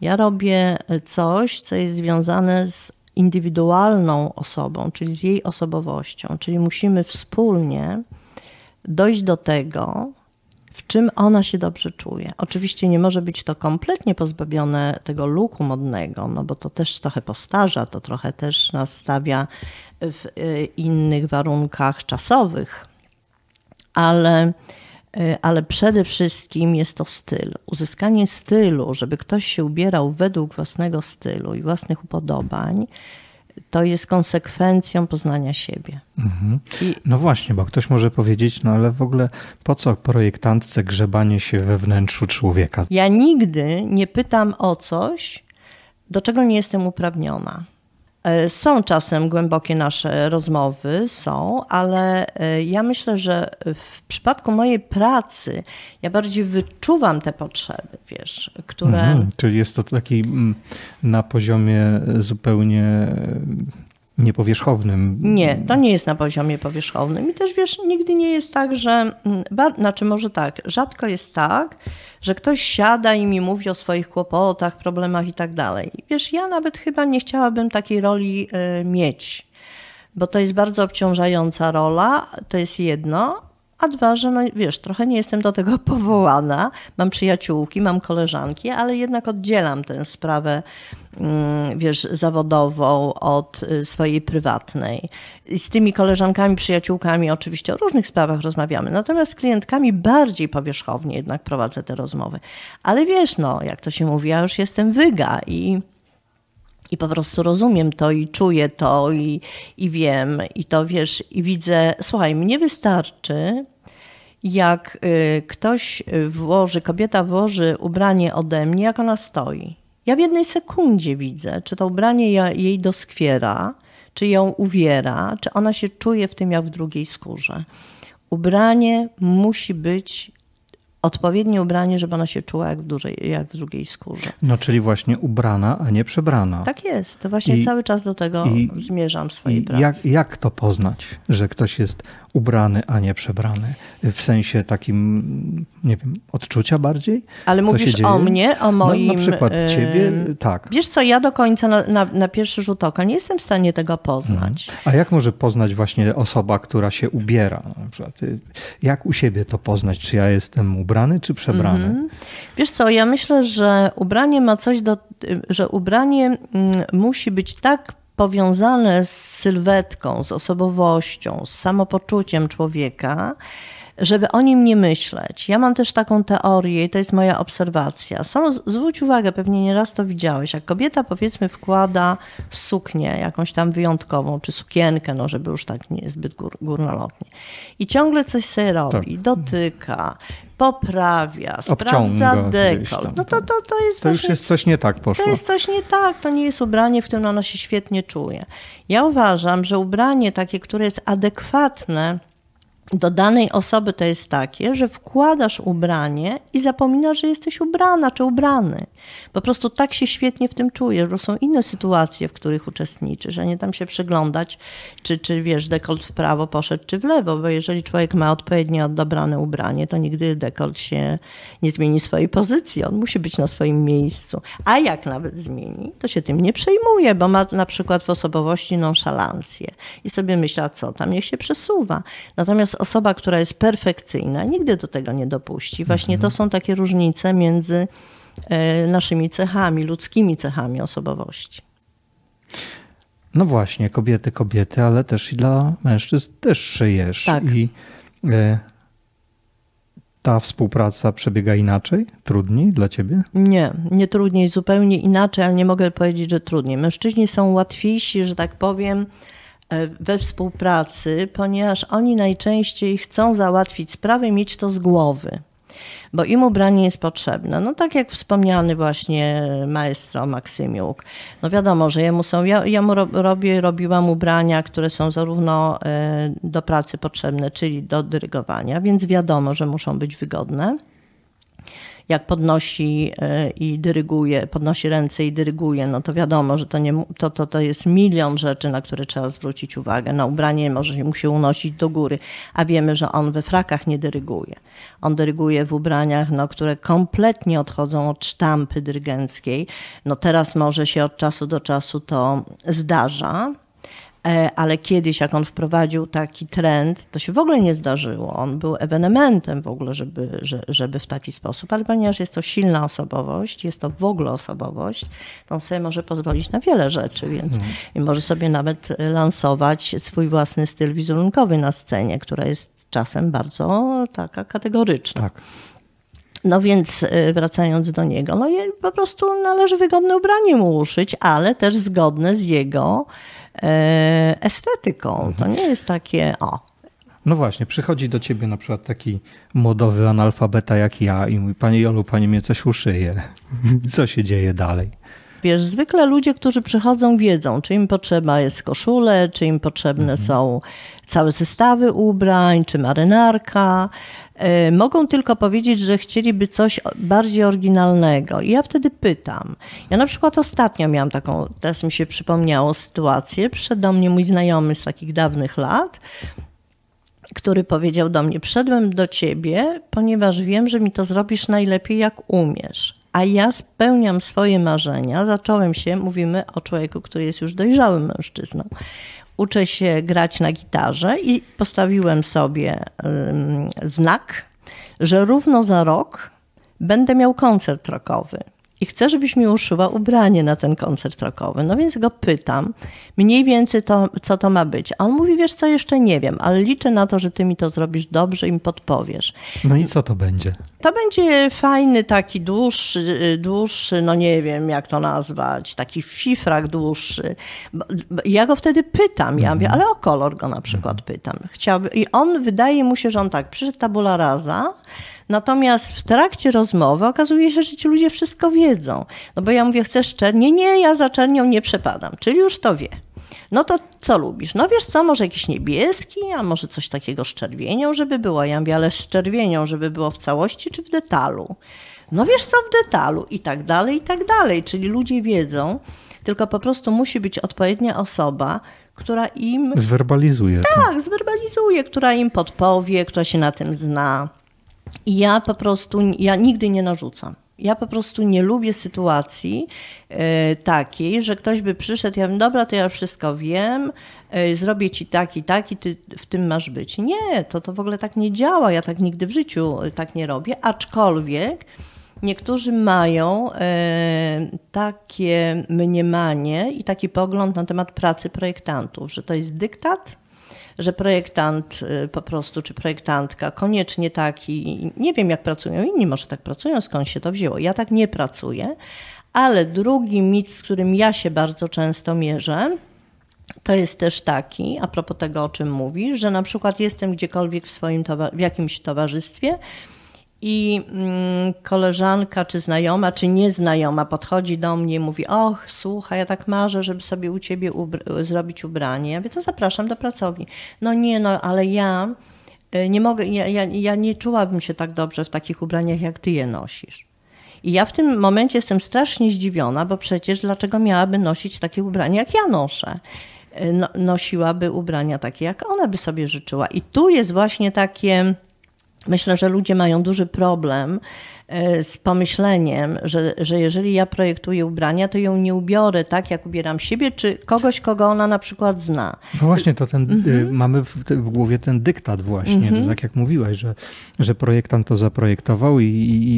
Ja robię e, coś, co jest związane z indywidualną osobą, czyli z jej osobowością, czyli musimy wspólnie dojść do tego, w czym ona się dobrze czuje. Oczywiście nie może być to kompletnie pozbawione tego luku modnego, no bo to też trochę postarza, to trochę też nas stawia w e, innych warunkach czasowych, ale Y, ale przede wszystkim jest to styl. Uzyskanie stylu, żeby ktoś się ubierał według własnego stylu i własnych upodobań, to jest konsekwencją poznania siebie. Mhm. No właśnie, bo ktoś może powiedzieć, no ale w ogóle po co projektantce grzebanie się we wnętrzu człowieka? Ja nigdy nie pytam o coś, do czego nie jestem uprawniona. E, są czasem głębokie nasze rozmowy, są, ale e, ja myślę, że w przypadku mojej pracy ja bardziej wyczuwam te potrzeby, wiesz, które. Mhm, czyli jest to taki mm, na poziomie zupełnie niepowierzchownym. Nie, to nie jest na poziomie powierzchownym. I też wiesz, nigdy nie jest tak, że. Mm, znaczy, może tak, rzadko jest tak, że ktoś siada i mi mówi o swoich kłopotach, problemach i tak dalej. Wiesz, ja nawet chyba nie chciałabym takiej roli y, mieć, bo to jest bardzo obciążająca rola, to jest jedno a dwa, że no wiesz, trochę nie jestem do tego powołana. Mam przyjaciółki, mam koleżanki, ale jednak oddzielam tę sprawę, mm, wiesz, zawodową od y, swojej prywatnej. I z tymi koleżankami, przyjaciółkami oczywiście o różnych sprawach rozmawiamy, natomiast z klientkami bardziej powierzchownie jednak prowadzę te rozmowy. Ale wiesz, no, jak to się mówi, ja już jestem wyga i i po prostu rozumiem to i czuję to i, i wiem, i to wiesz, i widzę, słuchaj, mnie wystarczy, jak y, ktoś włoży, kobieta włoży ubranie ode mnie, jak ona stoi. Ja w jednej sekundzie widzę, czy to ubranie jej doskwiera, czy ją uwiera, czy ona się czuje w tym jak w drugiej skórze. Ubranie musi być odpowiednie ubranie, żeby ona się czuła jak w, dużej, jak w drugiej skórze. No czyli właśnie ubrana, a nie przebrana. Tak jest. To właśnie I, cały czas do tego i, zmierzam w swojej i pracy. Jak, jak to poznać, że ktoś jest ubrany, a nie przebrany. W sensie takim, nie wiem, odczucia bardziej? Ale mówisz o mnie, o moim... No, na przykład e, ciebie, tak. Wiesz co, ja do końca na, na, na pierwszy rzut oka nie jestem w stanie tego poznać. No. A jak może poznać właśnie osoba, która się ubiera? Na przykład, jak u siebie to poznać? Czy ja jestem ubrany, czy przebrany? Mhm. Wiesz co, ja myślę, że ubranie ma coś do... że ubranie mm, musi być tak powiązane z sylwetką, z osobowością, z samopoczuciem człowieka, żeby o nim nie myśleć. Ja mam też taką teorię i to jest moja obserwacja. Samo zwróć uwagę, pewnie nieraz to widziałeś, jak kobieta powiedzmy wkłada suknię jakąś tam wyjątkową, czy sukienkę, no żeby już tak nie zbyt gór, górnolotnie. I ciągle coś sobie robi, tak. dotyka, poprawia, sprawdza dekolt. No to, tak. to, to jest To właśnie, już jest coś nie tak poszło. To jest coś nie tak, to nie jest ubranie, w którym ona się świetnie czuje. Ja uważam, że ubranie takie, które jest adekwatne do danej osoby, to jest takie, że wkładasz ubranie i zapominasz, że jesteś ubrana czy ubrany. Po prostu tak się świetnie w tym czuję, bo są inne sytuacje, w których uczestniczy, że nie tam się przyglądać, czy, czy wiesz, dekolt w prawo poszedł, czy w lewo, bo jeżeli człowiek ma odpowiednio dobrane ubranie, to nigdy dekolt się nie zmieni swojej pozycji, on musi być na swoim miejscu. A jak nawet zmieni, to się tym nie przejmuje, bo ma na przykład w osobowości nonszalancję i sobie myśla, co tam, niech się przesuwa. Natomiast osoba, która jest perfekcyjna, nigdy do tego nie dopuści. Właśnie to mhm. są takie różnice między E, naszymi cechami, ludzkimi cechami osobowości. No właśnie, kobiety, kobiety, ale też i dla mężczyzn też szyjesz. Tak. I e, ta współpraca przebiega inaczej? Trudniej dla ciebie? Nie, nie trudniej, zupełnie inaczej, ale nie mogę powiedzieć, że trudniej. Mężczyźni są łatwiejsi, że tak powiem, e, we współpracy, ponieważ oni najczęściej chcą załatwić sprawę, mieć to z głowy bo im ubranie jest potrzebne. No tak jak wspomniany właśnie maestro Maksymiuk. No wiadomo, że jemu są, ja, ja mu robię, robiłam ubrania, które są zarówno e, do pracy potrzebne, czyli do dyrygowania, więc wiadomo, że muszą być wygodne jak podnosi e, i dyryguje, podnosi ręce i dyryguje, no to wiadomo, że to, nie, to, to, to jest milion rzeczy, na które trzeba zwrócić uwagę. Na ubranie może mu się unosić do góry, a wiemy, że on we frakach nie dyryguje. On dyryguje w ubraniach, no, które kompletnie odchodzą od sztampy dyrygenckiej. No teraz może się od czasu do czasu to zdarza, E, ale kiedyś, jak on wprowadził taki trend, to się w ogóle nie zdarzyło. On był ewenementem w ogóle, żeby, żeby w taki sposób, ale ponieważ jest to silna osobowość, jest to w ogóle osobowość, to on sobie może pozwolić na wiele rzeczy, więc mhm. może sobie nawet e, lansować swój własny styl wizerunkowy na scenie, która jest czasem bardzo taka kategoryczna. Tak. No więc e, wracając do niego, no po prostu należy wygodne ubranie mu uszyć, ale też zgodne z jego E, estetyką. To nie jest takie o. No właśnie, przychodzi do ciebie na przykład taki młodowy analfabeta jak ja i mówi, panie Jolu, pani mnie coś uszyje. Co się dzieje dalej? Wiesz, zwykle ludzie, którzy przychodzą, wiedzą, czy im potrzeba jest koszule, czy im potrzebne mhm. są całe zestawy ubrań, czy marynarka, E, mogą tylko powiedzieć, że chcieliby coś bardziej oryginalnego. I ja wtedy pytam. Ja na przykład ostatnio miałam taką, teraz mi się przypomniało sytuację, przyszedł mnie mój znajomy z takich dawnych lat, który powiedział do mnie: przedłem do ciebie, ponieważ wiem, że mi to zrobisz najlepiej, jak umiesz. A ja spełniam swoje marzenia. Zacząłem się, mówimy o człowieku, który jest już dojrzałym mężczyzną uczę się grać na gitarze i postawiłem sobie znak, że równo za rok będę miał koncert rockowy i żebyś mi uszyła ubranie na ten koncert rockowy. No więc go pytam mniej więcej to, co to ma być. A on mówi, wiesz co, jeszcze nie wiem, ale liczę na to, że ty mi to zrobisz dobrze i mi podpowiesz. No i co to będzie? To będzie fajny taki dłuższy, dłuższy, no nie wiem jak to nazwać, taki fifrak dłuższy. Ja go wtedy pytam, ja mówię, mhm. ale o kolor go na przykład mhm. pytam. Chciałby, I on, wydaje mu się, że on tak, przyszedł tabula rasa, Natomiast w trakcie rozmowy okazuje się, że ci ludzie wszystko wiedzą. No bo ja mówię, chcesz czernię? Nie, ja za czernią nie przepadam, czyli już to wie. No to co lubisz? No wiesz co, może jakiś niebieski, a może coś takiego z czerwienią, żeby było. Ja mówię, ale z czerwienią, żeby było w całości czy w detalu? No wiesz co, w detalu i tak dalej, i tak dalej. Czyli ludzie wiedzą, tylko po prostu musi być odpowiednia osoba, która im... Zwerbalizuje. Tak, zwerbalizuje, która im podpowie, która się na tym zna. I ja po prostu, ja nigdy nie narzucam. Ja po prostu nie lubię sytuacji e, takiej, że ktoś by przyszedł, ja bym, dobra, to ja wszystko wiem, e, zrobię ci tak i tak i ty w tym masz być. Nie, to to w ogóle tak nie działa, ja tak nigdy w życiu e, tak nie robię, aczkolwiek niektórzy mają takie mniemanie i taki pogląd na temat pracy projektantów, że to jest dyktat, że projektant y, po prostu, czy projektantka, koniecznie taki, nie wiem jak pracują inni, może tak pracują, skąd się to wzięło. Ja tak nie pracuję, ale drugi mit, z którym ja się bardzo często mierzę, to jest też taki, a propos tego, o czym mówisz, że na przykład jestem gdziekolwiek w, swoim w jakimś towarzystwie, i mm, koleżanka, czy znajoma, czy nieznajoma podchodzi do mnie i mówi: Och, słuchaj, ja tak marzę, żeby sobie u ciebie zrobić ubranie. Ja mówię, to zapraszam do pracowni. No nie, no ale ja e, nie mogę, ja, ja, ja nie czułabym się tak dobrze w takich ubraniach, jak ty je nosisz. I ja w tym momencie jestem strasznie zdziwiona, bo przecież dlaczego miałaby nosić takie ubrania, jak ja noszę? E, no, nosiłaby ubrania takie, jak ona by sobie życzyła. I tu jest właśnie takie Myślę, że ludzie mają duży problem E, z pomyśleniem, że, że jeżeli ja projektuję ubrania, to ją nie ubiorę tak, jak ubieram siebie, czy kogoś, kogo ona na przykład zna. No właśnie, to ten, e, mhm. mamy w, w, głowie ten dyktat właśnie, mhm. tak jak mówiłaś, że, że projektant to zaprojektował i,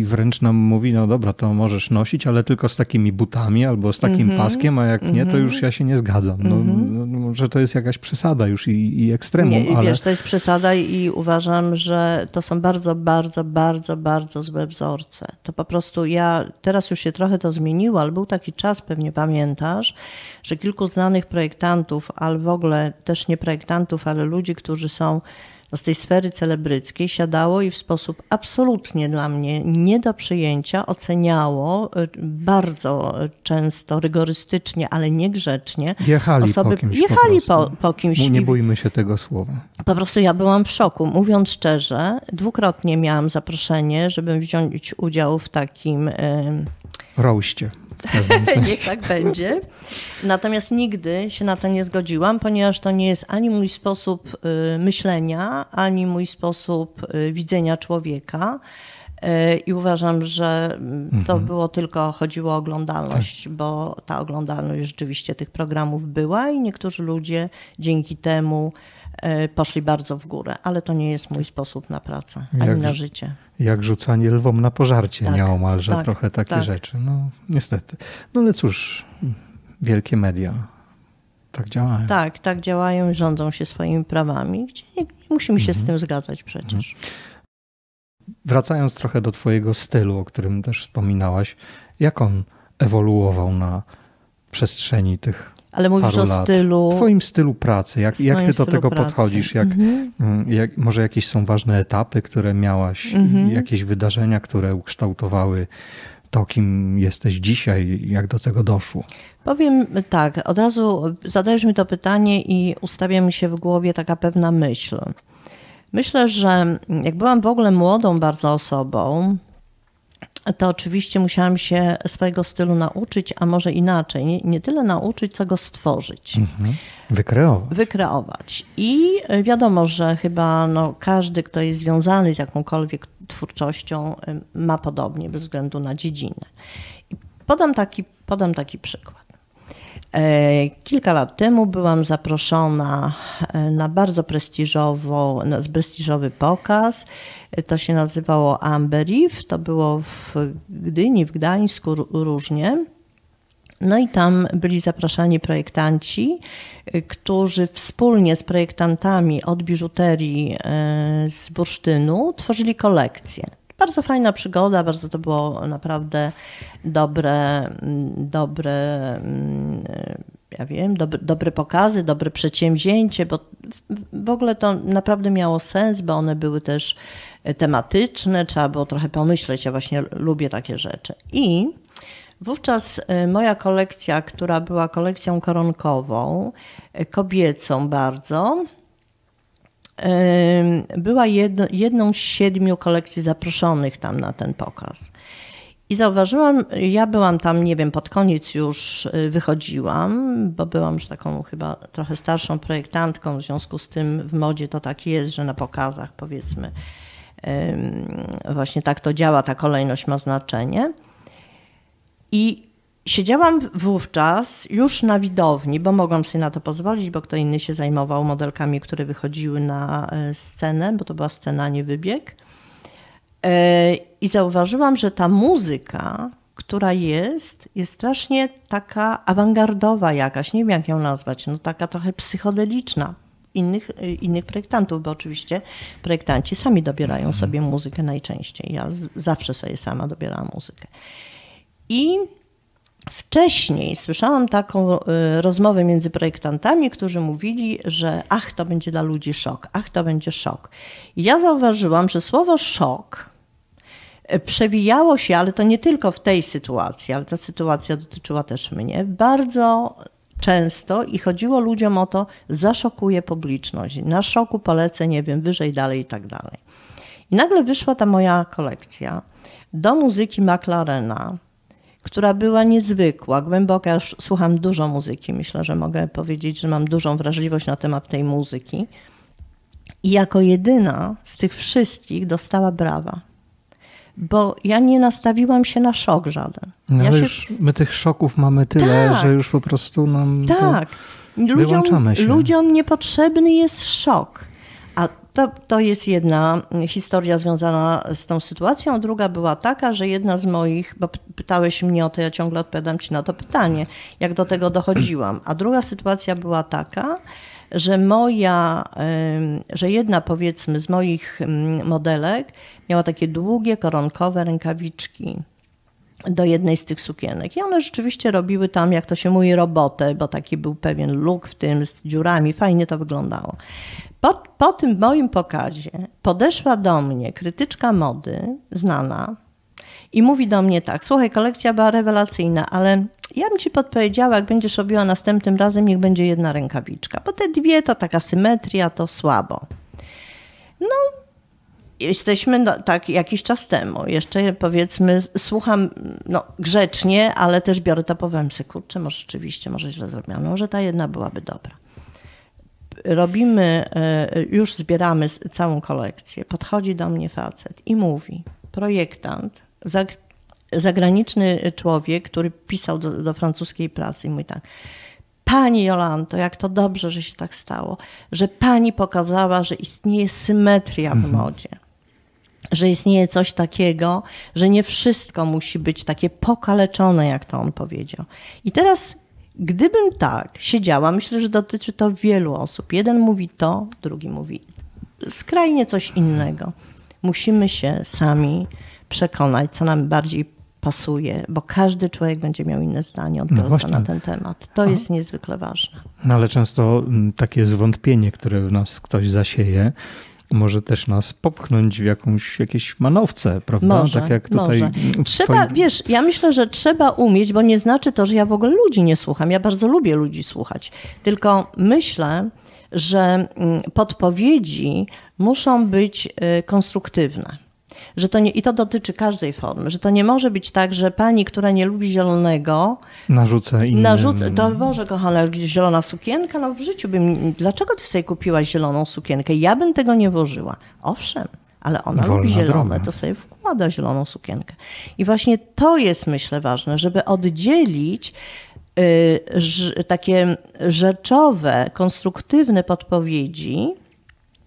i, wręcz nam mówi, no dobra, to możesz nosić, ale tylko z takimi butami albo z takim mhm. paskiem, a jak nie, to już ja się nie zgadzam. No, Może no, no, no, to jest jakaś przesada już i, i ekstremum. Nie, ale... wiesz, to jest przesada i uważam, że to są bardzo, bardzo, bardzo, bardzo złe wzory wzorce. To po prostu ja, teraz już się trochę to zmieniło, ale był taki czas, pewnie pamiętasz, że kilku znanych projektantów, ale w ogóle też nie projektantów, ale ludzi, którzy są no, z tej sfery celebryckiej siadało i w sposób absolutnie dla mnie nie do przyjęcia oceniało e, bardzo często rygorystycznie, ale niegrzecznie. Jechali osoby, po kimś. Jechali po, po, po kimś. Nie bójmy się tego słowa. Po prostu ja byłam w szoku. Mówiąc szczerze, dwukrotnie miałam zaproszenie, żeby wziąć udział w takim. Roście. Niech tak będzie. Natomiast nigdy się na to nie zgodziłam, ponieważ to nie jest ani mój sposób y, myślenia, ani mój sposób y, widzenia człowieka. Y, I uważam, że to mhm. było tylko chodziło o oglądalność, tak. bo ta oglądalność rzeczywiście tych programów była i niektórzy ludzie dzięki temu E, poszli bardzo w górę, ale to nie jest mój sposób na pracę jak, ani na życie. Jak rzucanie lwom na pożarcie tak, nieomalże, tak, trochę takie tak. rzeczy. No niestety. No ale cóż, wielkie media tak działają. Tak, tak działają i rządzą się swoimi prawami, gdzie nie, nie musimy się mhm. z tym zgadzać przecież. Mhm. Wracając trochę do twojego stylu, o którym też wspominałaś, jak on ewoluował na przestrzeni tych ale mówisz paru o lat. stylu. Twoim stylu pracy, jak, jak ty do tego pracy. podchodzisz, jak, mhm. Mm, jak, może jakieś są ważne etapy, które miałaś, mhm. jakieś wydarzenia, które ukształtowały to, kim jesteś dzisiaj, jak do tego doszło? Powiem tak, od razu zadajesz mi to pytanie i ustawia mi się w głowie taka pewna myśl. Myślę, że jak byłam w ogóle młodą bardzo osobą, to oczywiście musiałam się swojego stylu nauczyć, a może inaczej, nie, nie tyle nauczyć, co go stworzyć. Mhm. Wykreować. Wykreować. I e, wiadomo, że chyba no, każdy, kto jest związany z jakąkolwiek twórczością, ma podobnie bez względu na dziedzinę. Podam taki, podam taki przykład. E, kilka lat temu byłam zaproszona e, na bardzo na prestiżowy pokaz to się nazywało Amberiv, to było w Gdyni, w Gdańsku różnie. No i tam byli zapraszani projektanci, y, którzy wspólnie z projektantami od biżuterii y, z bursztynu tworzyli kolekcję. Bardzo fajna przygoda, bardzo to było naprawdę dobre, mm, dobre mm, ja wiem, dobre, dobre pokazy, dobre przedsięwzięcie, bo w ogóle to naprawdę miało sens, bo one były też tematyczne, trzeba było trochę pomyśleć, ja właśnie lubię takie rzeczy. I wówczas e, moja kolekcja, która była kolekcją koronkową, e, kobiecą bardzo, e, była jedno, jedną z siedmiu kolekcji zaproszonych tam na ten pokaz. I zauważyłam, ja byłam tam, nie wiem, pod koniec już wychodziłam, bo byłam już taką chyba trochę starszą projektantką, w związku z tym w modzie to tak jest, że na pokazach powiedzmy Właśnie tak to działa, ta kolejność ma znaczenie. I siedziałam wówczas już na widowni, bo mogłam sobie na to pozwolić, bo kto inny się zajmował modelkami, które wychodziły na e, scenę, bo to była scena, nie wybieg. E, I zauważyłam, że ta muzyka, która jest, jest strasznie taka awangardowa jakaś, nie wiem jak ją nazwać, no taka trochę psychodeliczna innych, y, innych projektantów, bo oczywiście projektanci sami dobierają mhm. sobie muzykę najczęściej. Ja z, zawsze sobie sama dobierałam muzykę. I Wcześniej słyszałam taką y, rozmowę między projektantami, którzy mówili, że ach, to będzie dla ludzi szok, ach, to będzie szok. I ja zauważyłam, że słowo szok y, przewijało się, ale to nie tylko w tej sytuacji, ale ta sytuacja dotyczyła też mnie, bardzo często i chodziło ludziom o to, zaszokuje publiczność. Na szoku polecę, nie wiem, wyżej, dalej i tak dalej. I nagle wyszła ta moja kolekcja do muzyki McLarena, która była niezwykła, głęboka. Ja już słucham dużo muzyki, myślę, że mogę powiedzieć, że mam dużą wrażliwość na temat tej muzyki. I jako jedyna z tych wszystkich dostała brawa bo ja nie nastawiłam się na szok żaden. No ja ale się... już my tych szoków mamy tyle, tak, że już po prostu nam. Tak. Ludziom, ludziom niepotrzebny jest szok. A to, to jest jedna historia związana z tą sytuacją. Druga była taka, że jedna z moich, bo pytałeś mnie o to, ja ciągle odpowiadam ci na to pytanie, jak do tego dochodziłam. A druga sytuacja była taka, że moja, że jedna powiedzmy z moich modelek miała takie długie, koronkowe rękawiczki do jednej z tych sukienek. I one rzeczywiście robiły tam, jak to się mówi, robotę, bo taki był pewien luk w tym z dziurami, fajnie to wyglądało. Po, po tym moim pokazie podeszła do mnie krytyczka mody, znana, i mówi do mnie tak: Słuchaj, kolekcja była rewelacyjna, ale ja bym ci podpowiedziała, jak będziesz robiła następnym razem, niech będzie jedna rękawiczka, bo te dwie to taka symetria, to słabo. No, jesteśmy no, tak jakiś czas temu, jeszcze powiedzmy, słucham no, grzecznie, ale też biorę to po węsy. Kurczę, może rzeczywiście, może źle zrobiłam, no, może ta jedna byłaby dobra. Robimy, e, już zbieramy całą kolekcję. Podchodzi do mnie facet i mówi: projektant, zagraniczny człowiek, który pisał do, do francuskiej pracy i mówi tak, Pani Jolanto, jak to dobrze, że się tak stało, że pani pokazała, że istnieje symetria w mhm. modzie. Że istnieje coś takiego, że nie wszystko musi być takie pokaleczone, jak to on powiedział. I teraz, gdybym tak siedziała, myślę, że dotyczy to wielu osób. Jeden mówi to, drugi mówi skrajnie coś innego. Musimy się sami przekonać, co nam bardziej pasuje, bo każdy człowiek będzie miał inne zdanie odbiorca no na ten temat. To Aha. jest niezwykle ważne. No ale często mm, takie zwątpienie, które w nas ktoś zasieje, może też nas popchnąć w jakąś, jakieś manowce, prawda? Może, tak jak tutaj. Może. Trzeba, twoim... wiesz, ja myślę, że trzeba umieć, bo nie znaczy to, że ja w ogóle ludzi nie słucham. Ja bardzo lubię ludzi słuchać. Tylko myślę, że mm, podpowiedzi muszą być y, konstruktywne. Że to nie, I to dotyczy każdej formy, że to nie może być tak, że pani, która nie lubi zielonego. Narzuca innym. Narzuca, to Boże, kochana, zielona sukienka, no w życiu bym. Dlaczego ty sobie kupiłaś zieloną sukienkę? Ja bym tego nie włożyła. Owszem, ale ona Wolna lubi zielone, droga. to sobie wkłada zieloną sukienkę. I właśnie to jest, myślę, ważne, żeby oddzielić y, takie rzeczowe, konstruktywne podpowiedzi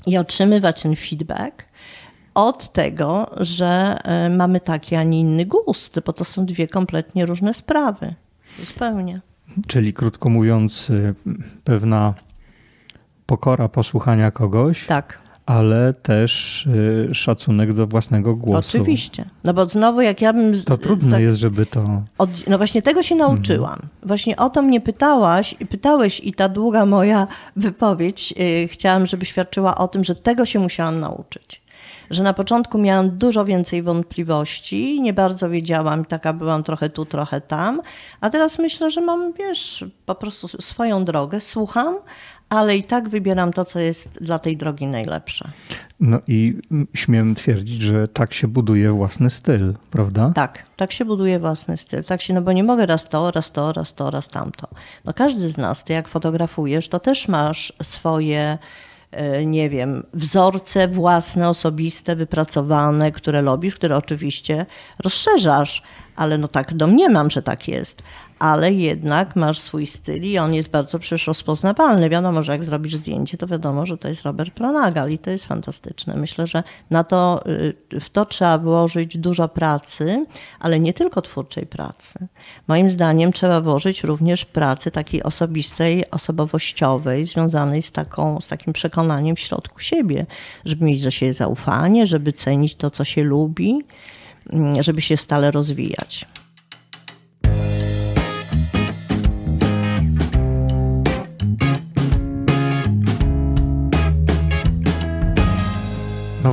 i otrzymywać ten feedback od tego, że e, mamy taki, a nie inny gust, bo to są dwie kompletnie różne sprawy. Zupełnie. Czyli krótko mówiąc, y, pewna pokora posłuchania kogoś. Tak. Ale też y, szacunek do własnego głosu. Oczywiście. No bo znowu, jak ja bym. To trudne za... jest, żeby to. Od... No właśnie tego się nauczyłam. Mhm. Właśnie o to mnie pytałaś, i pytałeś, i ta długa moja wypowiedź, y, chciałam, żeby świadczyła o tym, że tego się musiałam nauczyć że na początku miałam dużo więcej wątpliwości, nie bardzo wiedziałam, taka byłam trochę tu, trochę tam, a teraz myślę, że mam, wiesz, po prostu swoją drogę, słucham, ale i tak wybieram to, co jest dla tej drogi najlepsze. No i śmiem twierdzić, że tak się buduje własny styl, prawda? Tak, tak się buduje własny styl. Tak się, no bo nie mogę raz to, raz to, raz to, raz tamto. No każdy z nas, ty jak fotografujesz, to też masz swoje E, nie wiem, wzorce własne, osobiste, wypracowane, które lubisz, które oczywiście rozszerzasz, ale no tak domniemam, że tak jest ale jednak masz swój styl i on jest bardzo przecież rozpoznawalny. Wiadomo, że jak zrobisz zdjęcie, to wiadomo, że to jest Robert Planagal i to jest fantastyczne. Myślę, że na to, y, w to trzeba włożyć dużo pracy, ale nie tylko twórczej pracy. Moim zdaniem trzeba włożyć również pracy takiej osobistej, osobowościowej, związanej z, taką, z takim przekonaniem w środku siebie, żeby mieć do siebie zaufanie, żeby cenić to, co się lubi, mm, żeby się stale rozwijać.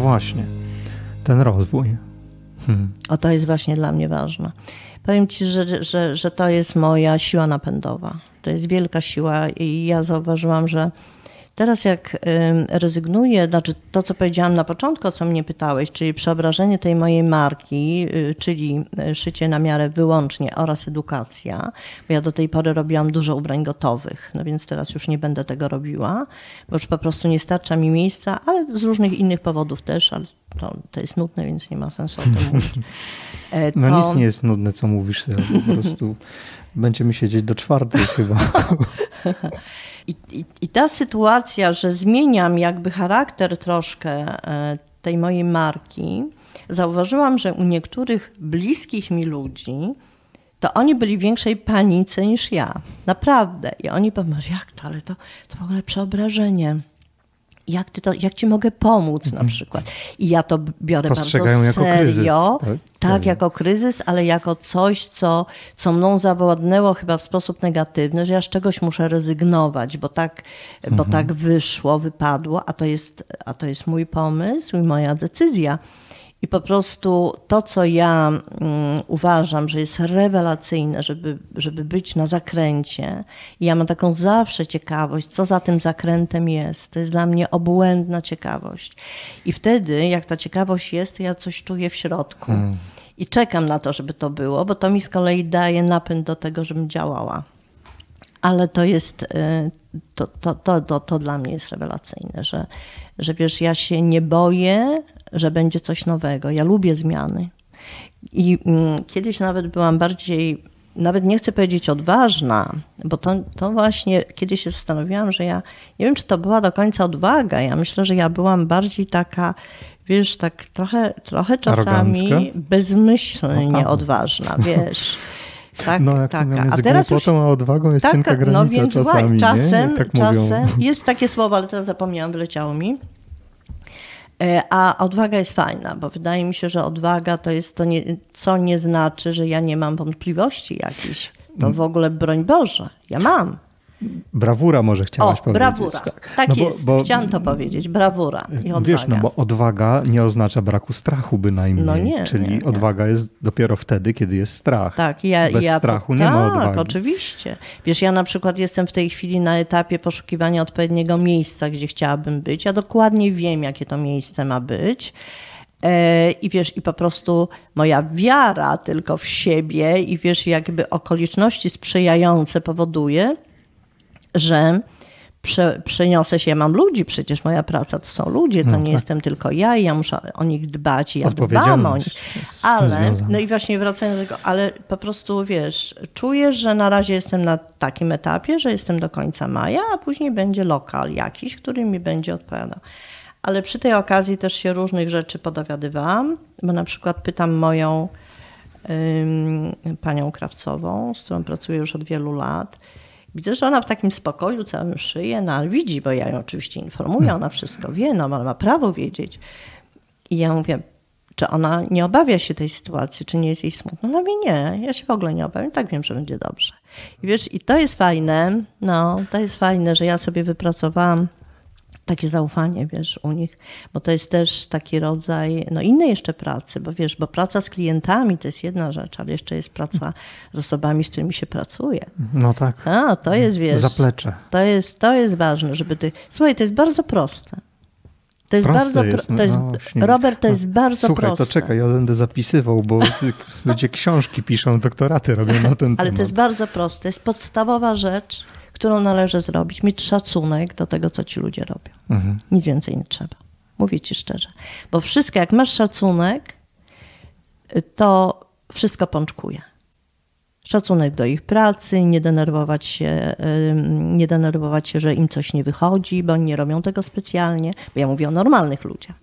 właśnie, ten rozwój. Hmm. O to jest właśnie dla mnie ważne. Powiem ci, że, że, że to jest moja siła napędowa. To jest wielka siła i ja zauważyłam, że Teraz jak rezygnuję, znaczy to, co powiedziałam na początku, o co mnie pytałeś, czyli przeobrażenie tej mojej marki, y, czyli e, szycie na miarę wyłącznie oraz edukacja, bo ja do tej pory robiłam dużo ubrań gotowych, no więc teraz już nie będę tego robiła, bo już po prostu nie starcza mi miejsca, ale z różnych innych powodów też, ale to, to jest nudne, więc nie ma sensu o tym mówić. To... E, no nic nie jest nudne, co mówisz, po prostu będziemy siedzieć do czwartej chyba. I, i, I, ta sytuacja, że zmieniam jakby charakter troszkę e, tej mojej marki, zauważyłam, że u niektórych bliskich mi ludzi, to oni byli w większej panice niż ja. Naprawdę. I oni powiedzieli, jak to, ale to, to w ogóle przeobrażenie jak, ty to, jak ci mogę pomóc na mhm. przykład. I ja to biorę bardzo serio, jako kryzys, tak? tak? jako kryzys, ale jako coś, co, co mną zawładnęło chyba w sposób negatywny, że ja z czegoś muszę rezygnować, bo tak, mhm. bo tak wyszło, wypadło, a to, jest, a to jest mój pomysł i moja decyzja. I po prostu to, co ja mm, uważam, że jest rewelacyjne, żeby, żeby być na zakręcie, i ja mam taką zawsze ciekawość, co za tym zakrętem jest. To jest dla mnie obłędna ciekawość. I wtedy, jak ta ciekawość jest, to ja coś czuję w środku. Hmm. I czekam na to, żeby to było, bo to mi z kolei daje napęd do tego, żebym działała. Ale to jest, y, to, to, to, to, to dla mnie jest rewelacyjne, że, że wiesz, ja się nie boję że będzie coś nowego. Ja lubię zmiany. I mm, kiedyś nawet byłam bardziej, nawet nie chcę powiedzieć odważna, bo to, to właśnie kiedyś się zastanowiłam, że ja nie wiem, czy to była do końca odwaga. Ja myślę, że ja byłam bardziej taka, wiesz, tak trochę, trochę czasami Arogancka? bezmyślnie odważna, wiesz. Tak, no, jak tak. Między a teraz głupotą, już... a odwagą jest taka, cienka no granica no więc czasami. Czasem, tak czasem jest takie słowo, ale teraz zapomniałam, wyleciało mi. E, a odwaga jest fajna, bo wydaje mi się, że odwaga to jest to, nie, co nie znaczy, że ja nie mam wątpliwości jakichś. To mm. w ogóle broń Boże, ja mam. Brawura może chciałaś o, powiedzieć. brawura. Tak, tak no jest. Bo, bo, Chciałam to powiedzieć. Brawura i odwaga. Wiesz, no bo odwaga nie oznacza braku strachu bynajmniej. No nie, Czyli nie, nie. odwaga jest dopiero wtedy, kiedy jest strach. Tak, ja, Bez ja strachu to, nie ma tak, odwagi. Tak, oczywiście. Wiesz, ja na przykład jestem w tej chwili na etapie poszukiwania odpowiedniego miejsca, gdzie chciałabym być. Ja dokładnie wiem, jakie to miejsce ma być. E, I wiesz, i po prostu moja wiara tylko w siebie i wiesz, jakby okoliczności sprzyjające powoduje, że prze, przeniosę się, ja mam ludzi, przecież moja praca to są ludzie, to no, nie tak. jestem tylko ja i ja muszę o nich dbać i ja dbam o nich. Ale, no i właśnie wracając do tego, ale po prostu wiesz, czuję, że na razie jestem na takim etapie, że jestem do końca maja, a później będzie lokal jakiś, który mi będzie odpowiadał. Ale przy tej okazji też się różnych rzeczy podowiadywałam, bo na przykład pytam moją panią Krawcową, z którą pracuję już od wielu lat, Widzę, że ona w takim spokoju całym szyje, no ale widzi, bo ja ją oczywiście informuję, ona wszystko wie, no ale ma prawo wiedzieć. I ja mówię, czy ona nie obawia się tej sytuacji, czy nie jest jej smutno? No mi nie, ja się w ogóle nie obawiam, tak wiem, że będzie dobrze. I wiesz, i to jest fajne, no, to jest fajne, że ja sobie wypracowałam takie zaufanie, wiesz, u nich, bo to jest też taki rodzaj, no innej jeszcze pracy, bo wiesz, bo praca z klientami to jest jedna rzecz, ale jeszcze jest praca z osobami, z którymi się pracuje. No tak. A, to jest, wiesz. Zaplecze. To jest, to jest ważne, żeby ty... Słuchaj, to jest bardzo proste. To jest proste bardzo jest, to jest, no, Robert, to jest no, bardzo Słuchaj, proste. Słuchaj, to czekaj, ja będę zapisywał, bo ludzie książki piszą, doktoraty robią na ten temat. Ale to jest bardzo proste, jest podstawowa rzecz, którą należy zrobić, mieć szacunek do tego, co ci ludzie robią. Mhm. Nic więcej nie trzeba. Mówię ci szczerze. Bo wszystko, jak masz szacunek, to wszystko pączkuje. Szacunek do ich pracy, nie denerwować, się, nie denerwować się, że im coś nie wychodzi, bo oni nie robią tego specjalnie. Bo ja mówię o normalnych ludziach.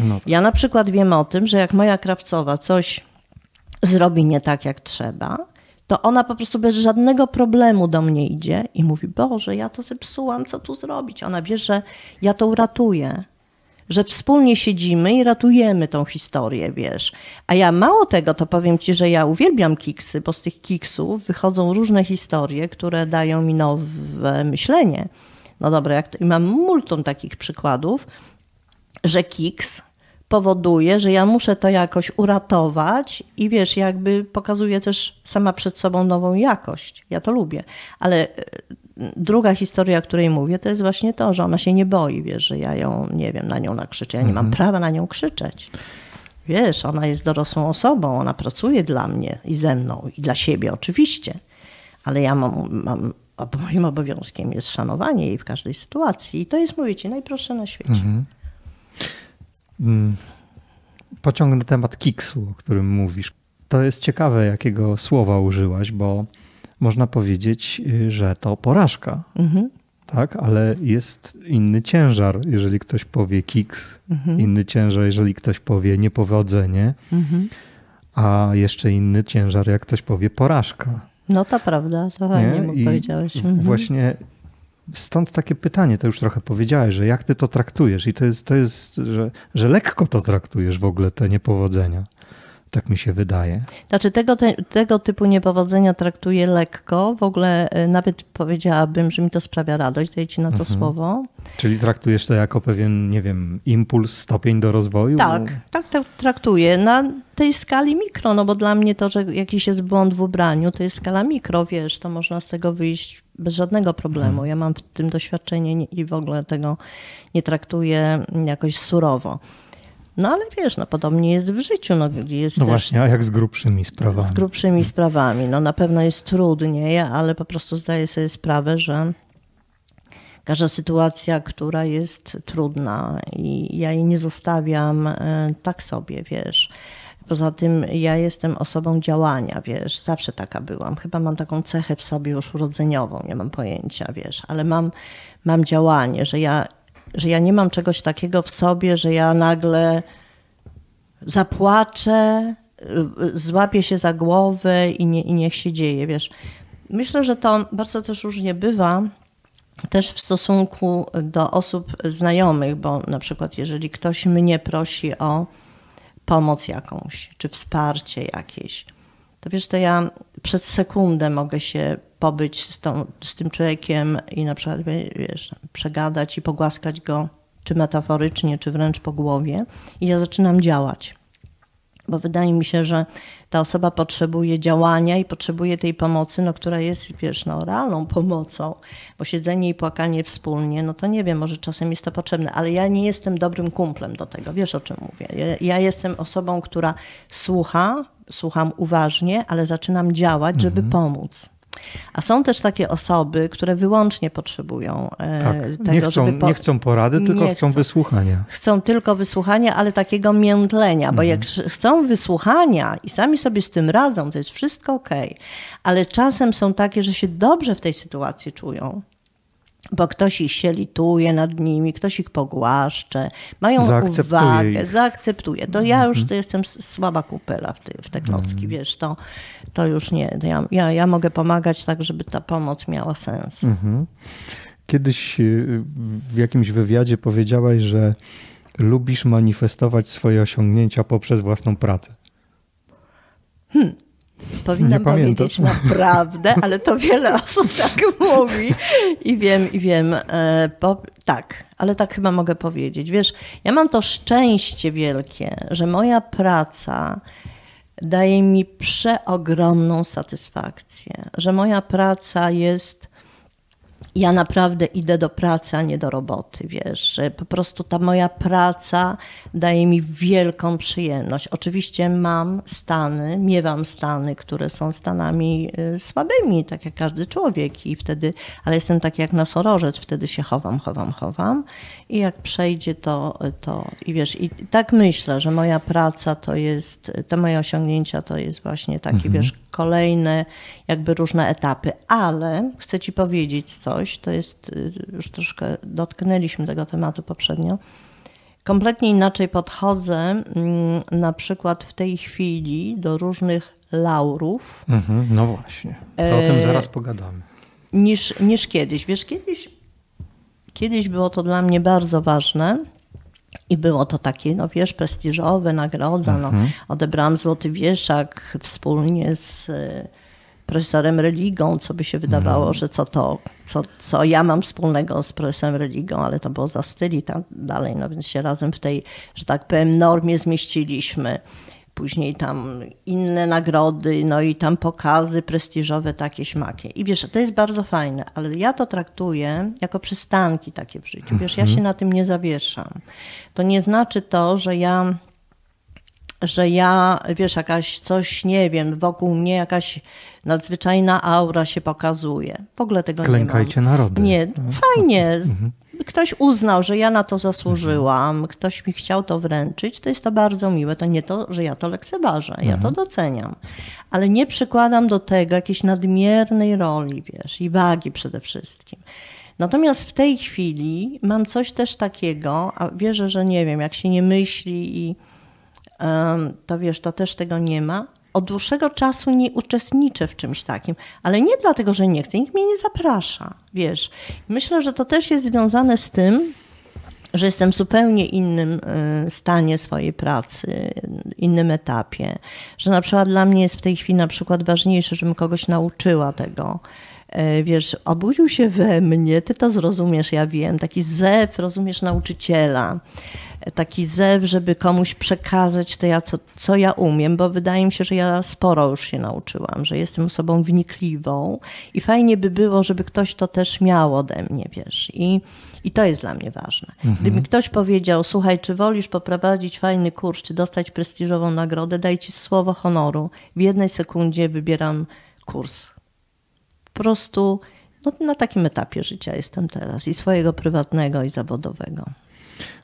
No tak. Ja na przykład wiem o tym, że jak moja krawcowa coś zrobi nie tak, jak trzeba, to ona po prostu bez żadnego problemu do mnie idzie i mówi: Boże, ja to zepsułam, co tu zrobić? Ona wie, że ja to uratuję. Że wspólnie siedzimy i ratujemy tą historię, wiesz. A ja mało tego, to powiem ci, że ja uwielbiam kiksy, bo z tych kiksów wychodzą różne historie, które dają mi nowe myślenie. No dobra, jak to, i mam multum takich przykładów, że kiks powoduje, że ja muszę to jakoś uratować i wiesz, jakby pokazuje też sama przed sobą nową jakość. Ja to lubię. Ale e, druga historia, o której mówię, to jest właśnie to, że ona się nie boi, wiesz, że ja ją, nie wiem, na nią nakrzyczę. Ja nie mhm. mam prawa na nią krzyczeć. Wiesz, ona jest dorosłą osobą, ona pracuje dla mnie i ze mną, i dla siebie oczywiście, ale ja mam, mam moim obowiązkiem jest szanowanie jej w każdej sytuacji i to jest, mówię ci, najprostsze na świecie. Mhm. Mm. Pociągnę temat kiksu, o którym mówisz. To jest ciekawe, jakiego słowa użyłaś, bo można powiedzieć, y, że to porażka. Mhm. Tak, ale jest inny ciężar, jeżeli ktoś powie kiks, mhm. inny ciężar, jeżeli ktoś powie niepowodzenie, mhm. a jeszcze inny ciężar, jak ktoś powie porażka. No to prawda, to fajnie mu powiedziałeś. Mhm. Właśnie Stąd takie pytanie, to już trochę powiedziałeś, że jak ty to traktujesz i to jest, to jest że, że lekko to traktujesz w ogóle te niepowodzenia. Tak mi się wydaje. Znaczy, tego, te, tego typu niepowodzenia traktuję lekko. W ogóle e, nawet powiedziałabym, że mi to sprawia radość, daję ci na to mhm. słowo. Czyli traktujesz to jako pewien, nie wiem, impuls, stopień do rozwoju? Tak, tak, tak traktuję. Na tej skali mikro, no bo dla mnie to, że jakiś jest błąd w ubraniu, to jest skala mikro, wiesz, to można z tego wyjść bez żadnego problemu. Mhm. Ja mam w tym doświadczenie i w ogóle tego nie traktuję jakoś surowo. No ale wiesz, no podobnie jest w życiu. No, jest no też, właśnie, a jak z grubszymi sprawami? Z grubszymi sprawami. No na pewno jest trudniej, ale po prostu zdaję sobie sprawę, że każda sytuacja, która jest trudna i ja jej nie zostawiam e, tak sobie, wiesz. Poza tym ja jestem osobą działania, wiesz, zawsze taka byłam. Chyba mam taką cechę w sobie już urodzeniową, nie mam pojęcia, wiesz, ale mam, mam działanie, że ja że ja nie mam czegoś takiego w sobie, że ja nagle zapłaczę, y, złapię się za głowę i, nie, i niech się dzieje, wiesz. Myślę, że to bardzo też różnie bywa, też w stosunku do osób znajomych, bo na przykład jeżeli ktoś mnie prosi o pomoc jakąś, czy wsparcie jakieś, to wiesz, to ja przed sekundę mogę się pobyć z, tą, z tym człowiekiem i na przykład wiesz, przegadać i pogłaskać go, czy metaforycznie, czy wręcz po głowie, i ja zaczynam działać. Bo wydaje mi się, że ta osoba potrzebuje działania i potrzebuje tej pomocy, no, która jest, wiesz, no, realną pomocą, bo siedzenie i płakanie wspólnie, no to nie wiem, może czasem jest to potrzebne, ale ja nie jestem dobrym kumplem do tego, wiesz o czym mówię. ja, ja jestem osobą, która słucha, słucham uważnie, ale zaczynam działać, żeby mhm. pomóc. A są też takie osoby, które wyłącznie potrzebują e, tak, tego, nie chcą, żeby po... nie chcą porady, tylko chcą, chcą, wysłuchania. Chcą tylko wysłuchania, ale takiego międlenia, bo mhm. jak chcą wysłuchania i sami sobie z tym radzą, to jest wszystko ok, ale czasem są takie, że się dobrze w tej sytuacji czują, bo ktoś ich się lituje nad nimi, ktoś ich pogłaszcze, mają zaakceptuje uwagę, ich. zaakceptuje. To ja już mhm. to jestem słaba kupela w te, w te mhm. klocki, wiesz, to, to już nie. Ja, ja, ja mogę pomagać tak, żeby ta pomoc miała sens. Mhm. Kiedyś y, w jakimś wywiadzie powiedziałaś, że lubisz manifestować swoje osiągnięcia poprzez własną pracę. Hmm. Powinnam powiedzieć naprawdę, ale to wiele osób tak mówi i wiem, i wiem. Bo, e, tak, ale tak chyba mogę powiedzieć. Wiesz, ja mam to szczęście wielkie, że moja praca daje mi przeogromną satysfakcję, że moja praca jest ja naprawdę idę do pracy, a nie do roboty, wiesz. Po prostu ta moja praca daje mi wielką przyjemność. Oczywiście mam stany, miewam stany, które są stanami y, słabymi, tak jak każdy człowiek i wtedy, ale jestem tak jak nosorożec, wtedy się chowam, chowam, chowam i jak przejdzie to, y, to i wiesz, i tak myślę, że moja praca to jest, te moje osiągnięcia to jest właśnie taki, mhm. wiesz, kolejne jakby różne etapy. Ale chcę Ci powiedzieć coś, to jest, y, już troszkę dotknęliśmy tego tematu poprzednio. Kompletnie inaczej podchodzę mm, na przykład w tej chwili do różnych laurów. Mhm, no właśnie, to o tym e, zaraz pogadamy. Niż, niż kiedyś. Wiesz, kiedyś, kiedyś było to dla mnie bardzo ważne i było to takie, no wiesz, prestiżowe, nagroda. No. Mhm. No, odebrałam Złoty Wieszak wspólnie z e, profesorem religą, co by się wydawało, mhm. że co to, co, co ja mam wspólnego z profesorem religą, ale to było za styl i tak dalej, no więc się razem w tej, że tak powiem, normie zmieściliśmy później tam inne nagrody, no i tam pokazy prestiżowe takie śmakie. I wiesz, to jest bardzo fajne, ale ja to traktuję jako przystanki takie w życiu. Wiesz, ja się mhm. na tym nie zawieszam. To nie znaczy to, że ja że ja, wiesz, jakaś coś, nie wiem, wokół mnie jakaś nadzwyczajna aura się pokazuje. W ogóle tego Klękajcie nie mam. Klękajcie narody. Nie, mhm. fajnie. Mhm ktoś uznał, że ja na to mhm. zasłużyłam, ktoś mi chciał to wręczyć, to jest to bardzo miłe. To nie to, że ja to lekceważę, ja mhm. to doceniam. Ale nie przykładam do tego jakiejś nadmiernej roli, wiesz, i wagi przede wszystkim. Natomiast w tej chwili mam coś też takiego, a wierzę, że nie wiem, jak się nie myśli i to wiesz, to też tego nie ma, od dłuższego czasu nie uczestniczę w czymś takim, ale nie dlatego, że nie chcę, nikt mnie nie zaprasza, wiesz. Myślę, że to też jest związane z tym, że jestem w zupełnie innym y, stanie swojej pracy, innym etapie, że na przykład dla mnie jest w tej chwili na przykład ważniejsze, żebym kogoś nauczyła tego, e, wiesz, obudził się we mnie, ty to zrozumiesz, ja wiem, taki zew, rozumiesz, nauczyciela taki zew, żeby komuś przekazać to, ja, co, co ja umiem, bo wydaje mi się, że ja sporo już się nauczyłam, że jestem osobą wnikliwą i fajnie by było, żeby ktoś to też miał ode mnie, wiesz. I, i to jest dla mnie ważne. Mhm. Gdyby ktoś powiedział, słuchaj, czy wolisz poprowadzić fajny kurs, czy dostać prestiżową nagrodę, daj ci słowo honoru. W jednej sekundzie wybieram kurs. Po prostu no, na takim etapie życia jestem teraz i swojego prywatnego, i zawodowego.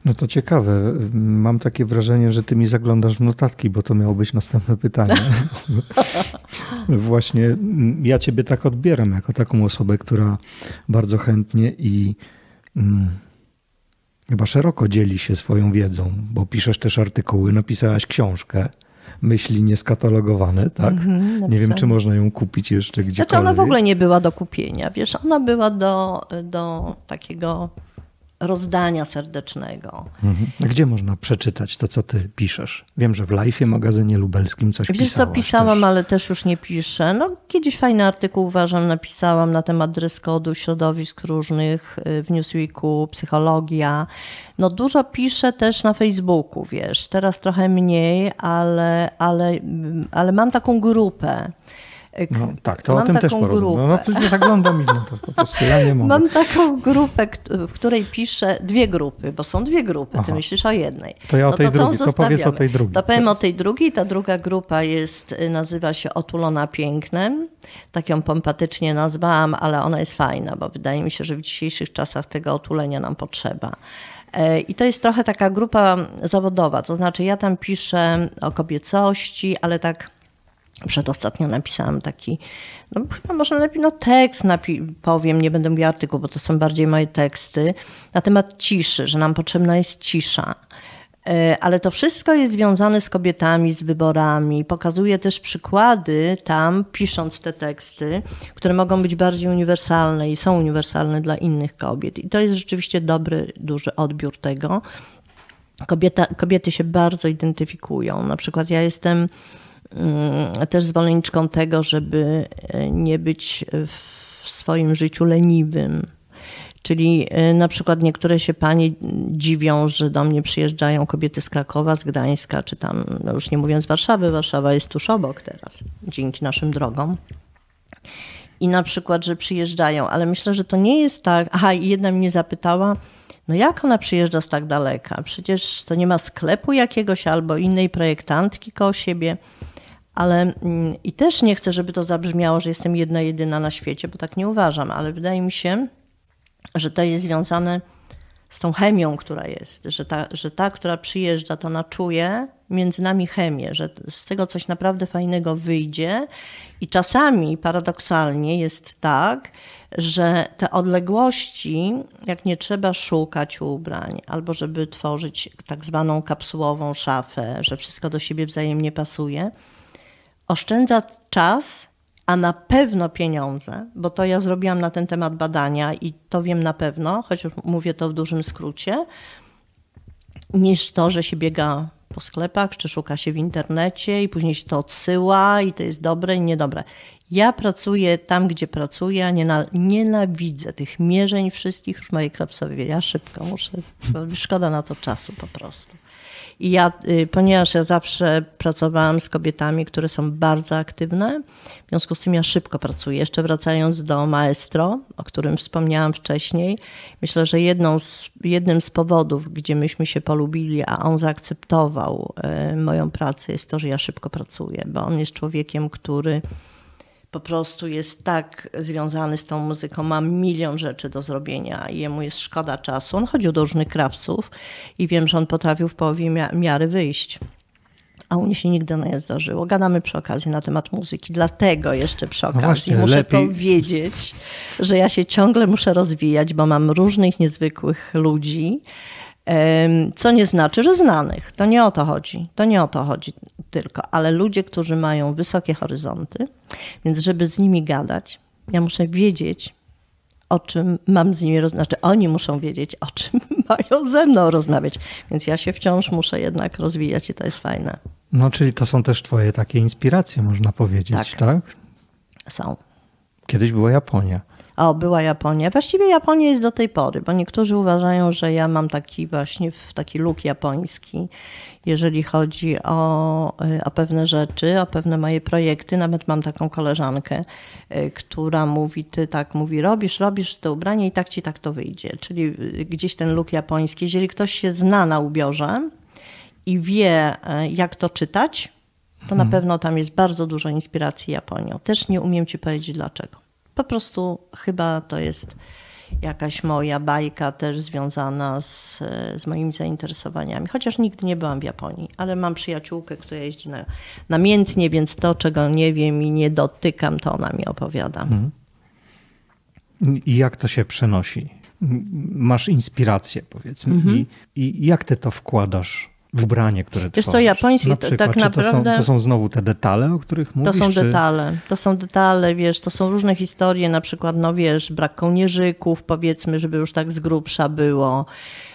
No to ciekawe. Mam takie wrażenie, że ty mi zaglądasz w notatki, bo to miało być następne pytanie. Właśnie mm, ja ciebie tak odbieram, jako taką osobę, która bardzo chętnie i mm, chyba szeroko dzieli się swoją wiedzą, bo piszesz też artykuły, napisałaś książkę myśli nieskatalogowane, tak? Mm-hmm, nie wiem, czy można ją kupić jeszcze gdzieś. Znaczy ona w ogóle nie była do kupienia, wiesz, ona była do, do takiego rozdania serdecznego. Mhm. A gdzie można przeczytać to, co ty piszesz? Wiem, że w Life'ie magazynie lubelskim coś Wiesz, pisałaś. co pisałam, też. ale też już nie piszę. No, kiedyś fajny artykuł, uważam, napisałam na temat dreskodu, środowisk różnych y, w Newsweeku, psychologia. No dużo piszę też na Facebooku, wiesz. Teraz trochę mniej, ale, ale, mm, ale mam taką grupę no, tak, to mam o tym też porozmawiam. No, no przecież zaglądam i no, to po prostu ja nie mogę. Mam taką grupę, w której piszę dwie grupy, bo są dwie grupy, Aha. ty myślisz o jednej. To ja o no tej to drugiej, to powiedz o tej drugiej. To powiem o tej drugiej, ta druga grupa jest, y, nazywa się Otulona Pięknem. Tak ją pompatycznie nazwałam, ale ona jest fajna, bo wydaje mi się, że w dzisiejszych czasach tego otulenia nam potrzeba. E, I to jest trochę taka grupa zawodowa, to znaczy ja tam piszę o kobiecości, ale tak Przedostatnio napisałam taki, no chyba może lepiej, no tekst napi- powiem, nie będę mówiła artykuł, bo to są bardziej moje teksty, na temat ciszy, że nam potrzebna jest cisza. E, ale to wszystko jest związane z kobietami, z wyborami. Pokazuję też przykłady tam, pisząc te teksty, które mogą być bardziej uniwersalne i są uniwersalne dla innych kobiet. I to jest rzeczywiście dobry, duży odbiór tego. Kobieta, kobiety się bardzo identyfikują. Na przykład ja jestem Y, też zwolenniczką tego, żeby e, nie być w swoim życiu leniwym. Czyli e, na przykład niektóre się panie dziwią, że do mnie przyjeżdżają kobiety z Krakowa, z Gdańska, czy tam, no już nie mówiąc Warszawy, Warszawa jest tuż obok teraz, dzięki naszym drogom. I na przykład, że przyjeżdżają, ale myślę, że to nie jest tak. Aha, i jedna mnie zapytała, no jak ona przyjeżdża z tak daleka? Przecież to nie ma sklepu jakiegoś albo innej projektantki koło siebie. Ale mm, i też nie chcę, żeby to zabrzmiało, że jestem jedna jedyna na świecie, bo tak nie uważam, ale wydaje mi się, że to jest związane z tą chemią, która jest, że ta, że ta która przyjeżdża, to ona czuje między nami chemię, że z tego coś naprawdę fajnego wyjdzie. I czasami paradoksalnie jest tak, że te odległości, jak nie trzeba szukać ubrań, albo żeby tworzyć tak zwaną kapsułową szafę, że wszystko do siebie wzajemnie pasuje, oszczędza czas, a na pewno pieniądze, bo to ja zrobiłam na ten temat badania i to wiem na pewno, chociaż mówię to w dużym skrócie, niż to, że się biega po sklepach, czy szuka się w internecie i później się to odsyła i to jest dobre i niedobre. Ja pracuję tam, gdzie pracuję, a nie nienawidzę tych mierzeń wszystkich, już mojej klapsowie. Ja szybko muszę, szkoda na to czasu po prostu. I ja, y, ponieważ ja zawsze pracowałam z kobietami, które są bardzo aktywne, w związku z tym ja szybko pracuję. Jeszcze wracając do maestro, o którym wspomniałam wcześniej, myślę, że jedną z, jednym z powodów, gdzie myśmy się polubili, a on zaakceptował y, moją pracę, jest to, że ja szybko pracuję, bo on jest człowiekiem, który po prostu jest tak związany z tą muzyką, ma milion rzeczy do zrobienia i jemu jest szkoda czasu. On chodził do różnych krawców i wiem, że on potrafił w połowie miary wyjść. A u mnie się nigdy nie zdarzyło. Gadamy przy okazji na temat muzyki, dlatego jeszcze przy no okazji no właśnie, muszę powiedzieć, że ja się ciągle muszę rozwijać, bo mam różnych niezwykłych ludzi. Co nie znaczy, że znanych. To nie o to chodzi. To nie o to chodzi tylko, ale ludzie, którzy mają wysokie horyzonty, więc żeby z nimi gadać, ja muszę wiedzieć, o czym mam z nimi rozmawiać. Znaczy, oni muszą wiedzieć, o czym mają ze mną rozmawiać. Więc ja się wciąż muszę jednak rozwijać i to jest fajne. No, czyli to są też Twoje takie inspiracje, można powiedzieć, tak? tak? Są. Kiedyś była Japonia o, była Japonia. Właściwie Japonia jest do tej pory, bo niektórzy uważają, że ja mam taki właśnie w taki luk japoński, jeżeli chodzi o, y, o pewne rzeczy, o pewne moje projekty. Nawet mam taką koleżankę, y, która mówi, ty tak mówi, robisz, robisz to ubranie i tak ci tak to wyjdzie. Czyli y, gdzieś ten luk japoński. Jeżeli ktoś się zna na ubiorze i wie, jak to czytać, to hmm. na mhm. pewno tam jest bardzo dużo inspiracji Japonią. Też nie umiem ci powiedzieć dlaczego. Po prostu chyba to jest jakaś moja bajka też związana z, z moimi zainteresowaniami. Chociaż nigdy nie byłam w Japonii, ale mam przyjaciółkę, która jeździ na, namiętnie, więc to, czego nie wiem i nie dotykam, to ona mi opowiada. Hmm. I jak to się przenosi? Masz inspirację, powiedzmy, mhm. I, i jak ty to wkładasz ubranie, które Wiesz co, Japończycy na przykład, tak naprawdę... To są, to są, znowu te detale, o których mówisz? To są detale, to są detale, wiesz, to są różne historie, na przykład, no wiesz, brak kołnierzyków, powiedzmy, żeby już tak z grubsza było,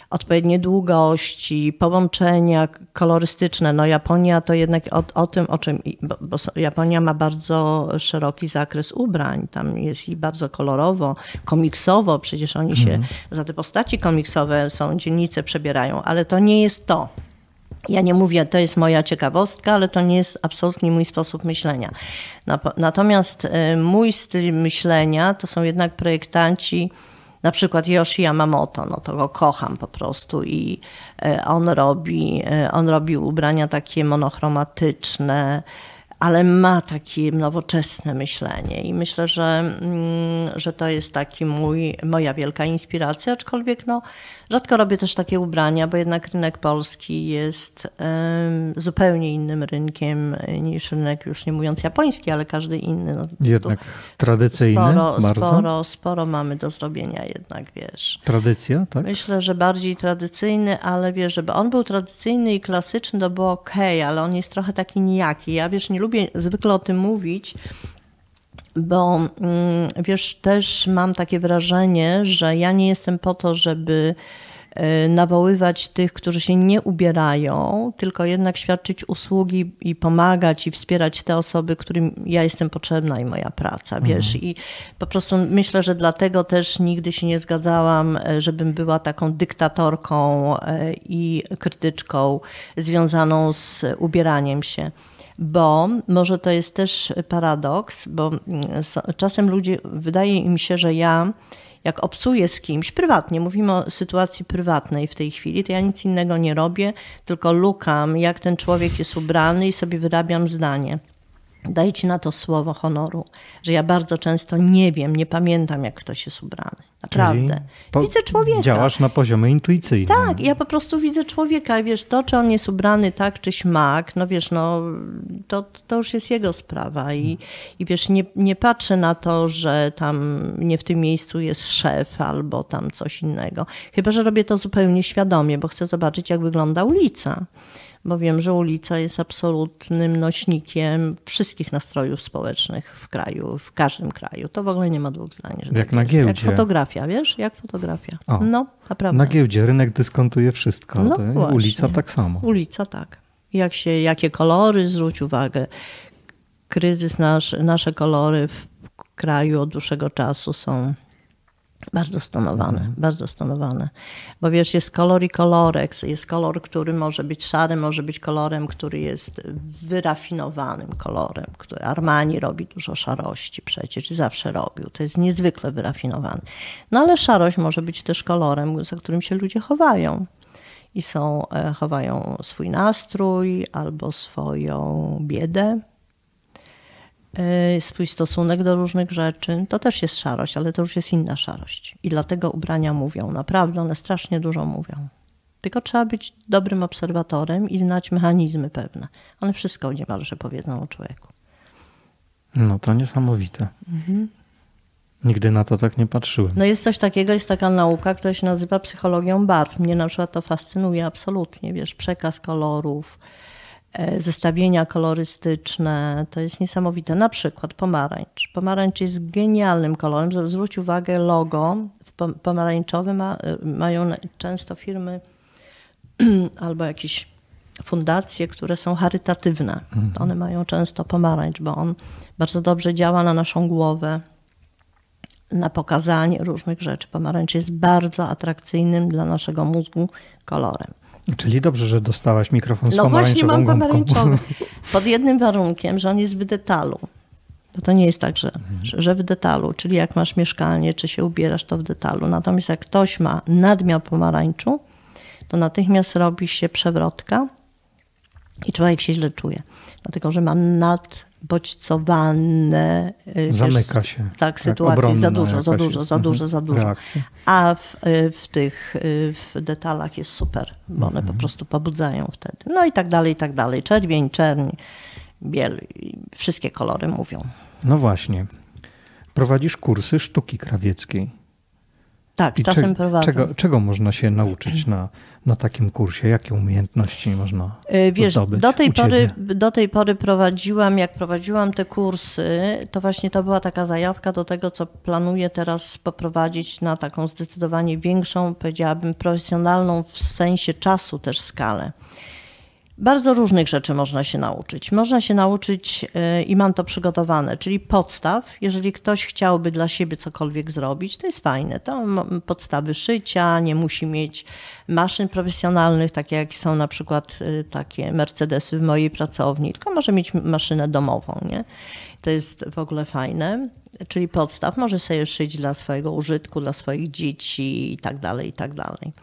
odpowiednie długości, połączenia kolorystyczne. No Japonia to jednak o, o tym, o czym... Bo, bo Japonia ma bardzo szeroki zakres ubrań, tam jest i bardzo kolorowo, komiksowo, przecież oni się... Mhm. Za te postaci komiksowe są, dzielnice przebierają, ale to nie jest to. Ja nie mówię, to jest moja ciekawostka, ale to nie jest absolutnie mój sposób myślenia. Natomiast y, mój styl myślenia to są jednak projektanci, na przykład Yoshi Yamamoto, no to go kocham po prostu i y, on robi, y, on robi ubrania takie monochromatyczne, ale ma takie nowoczesne myślenie i myślę, że, mm, że to jest taki mój, moja wielka inspiracja, aczkolwiek no, Rzadko robię też takie ubrania, bo jednak rynek polski jest zupełnie innym rynkiem e, niż rynek, już nie mówiąc japoński, ale każdy inny. No, jednak tradycyjny sporo, bardzo? Sporo, sporo mamy do zrobienia jednak, wiesz. Tradycja, tak? Myślę, że bardziej tradycyjny, ale wiesz, żeby on był tradycyjny i klasyczny, to było ok, ale on jest trochę taki nijaki. Ja wiesz, nie lubię zwykle o tym mówić, bo mm, wiesz, też mam takie wrażenie, że ja nie jestem po to, żeby e, nawoływać tych, którzy się nie ubierają, tylko jednak świadczyć usługi i pomagać i wspierać te osoby, którym ja jestem potrzebna i moja praca, mhm. wiesz. I po prostu myślę, że dlatego też nigdy się nie zgadzałam, e, żebym była taką dyktatorką e, i krytyczką związaną z ubieraniem się bo może to jest też paradoks, bo mm, czasem ludzie, wydaje im się, że ja jak obcuję z kimś prywatnie, mówimy o sytuacji prywatnej w tej chwili, to ja nic innego nie robię, tylko lukam, jak ten człowiek jest ubrany i sobie wyrabiam zdanie dajcie na to słowo honoru, że ja bardzo często nie wiem, nie pamiętam, jak ktoś jest ubrany. Naprawdę. widzę człowieka. Działasz na poziomie intuicyjnym. Tak, ja po prostu widzę człowieka i wiesz, to czy on jest ubrany tak czy śmak, no wiesz, no to, to już jest jego sprawa i, hmm. i wiesz, nie, nie patrzę na to, że tam nie w tym miejscu jest szef albo tam coś innego. Chyba, że robię to zupełnie świadomie, bo chcę zobaczyć, jak wygląda ulica bo wiem, że ulica jest absolutnym nośnikiem wszystkich nastrojów społecznych w kraju, w każdym kraju. To w ogóle nie ma dwóch zdań. Że jak tak na jest. giełdzie. Jak fotografia, wiesz? Jak fotografia. O, no, naprawdę. Na giełdzie rynek dyskontuje wszystko. No ulica tak samo. Ulica tak. Jak się, jakie kolory, zwróć uwagę. Kryzys, nasz, nasze kolory w kraju od dłuższego czasu są bardzo stonowane, mhm. bardzo stonowane. Bo wiesz, jest kolor i kolorek. Jest kolor, który może być szary, może być kolorem, który jest wyrafinowanym kolorem. Który Armani robi dużo szarości przecież i zawsze robił. To jest niezwykle wyrafinowany. No ale szarość może być też kolorem, za którym się ludzie chowają. I są, e, chowają swój nastrój albo swoją biedę Y, swój stosunek do różnych rzeczy. To też jest szarość, ale to już jest inna szarość. I dlatego ubrania mówią. Naprawdę, one strasznie dużo mówią. Tylko trzeba być dobrym obserwatorem i znać mechanizmy pewne. One wszystko niemalże powiedzą o człowieku. No to niesamowite. Mhm. Nigdy na to tak nie patrzyłem. No jest coś takiego, jest taka nauka, która się nazywa psychologią barw. Mnie na przykład to fascynuje absolutnie, wiesz, przekaz kolorów, E, zestawienia kolorystyczne, to jest niesamowite. Na przykład pomarańcz. Pomarańcz jest genialnym kolorem. Zwróć uwagę, logo pomarańczowe ma, e, mają często firmy albo jakieś fundacje, które są charytatywne. Mhm. One mają często pomarańcz, bo on bardzo dobrze działa na naszą głowę, na pokazanie różnych rzeczy. Pomarańcz jest bardzo atrakcyjnym dla naszego mózgu kolorem. Czyli dobrze, że dostałaś mikrofon z No właśnie mam pomarańczowy. Pod jednym warunkiem, że on jest w detalu. Bo to nie jest tak, że, mhm. że w detalu, czyli jak masz mieszkanie, czy się ubierasz, to w detalu. Natomiast jak ktoś ma nadmiar pomarańczu, to natychmiast robi się przewrotka i człowiek się źle czuje. Dlatego, że ma nad bodźcowane. E, Zamyka wiesz, się. Tak, tak, sytuacje za dużo, za dużo, za mhm. dużo, za dużo. A w, e, w tych e, w detalach jest super, bo one po mhm. prostu pobudzają wtedy. No i tak dalej, i tak dalej. Czerwień, czerń, biel, wszystkie kolory mówią. No właśnie. Prowadzisz kursy sztuki krawieckiej. Tak, I czasem prowadzę. Czego, czego można się nauczyć na, na takim kursie? Jakie umiejętności można e, Wiesz, zdobyć do tej, pory, do tej pory prowadziłam, jak prowadziłam te kursy, to właśnie to była taka zajawka do tego, co planuję teraz poprowadzić na taką zdecydowanie większą, powiedziałabym, profesjonalną w sensie czasu też skalę. Bardzo różnych rzeczy można się nauczyć. Można się nauczyć y, i mam to przygotowane, czyli podstaw. Jeżeli ktoś chciałby dla siebie cokolwiek zrobić, to jest fajne. To podstawy szycia, nie musi mieć maszyn profesjonalnych, takie jak są na przykład y, takie Mercedesy w mojej pracowni, tylko może mieć maszynę domową. Nie? To jest w ogóle fajne czyli podstaw, może sobie szyć dla swojego użytku, dla swoich dzieci i tak dalej, i tak dalej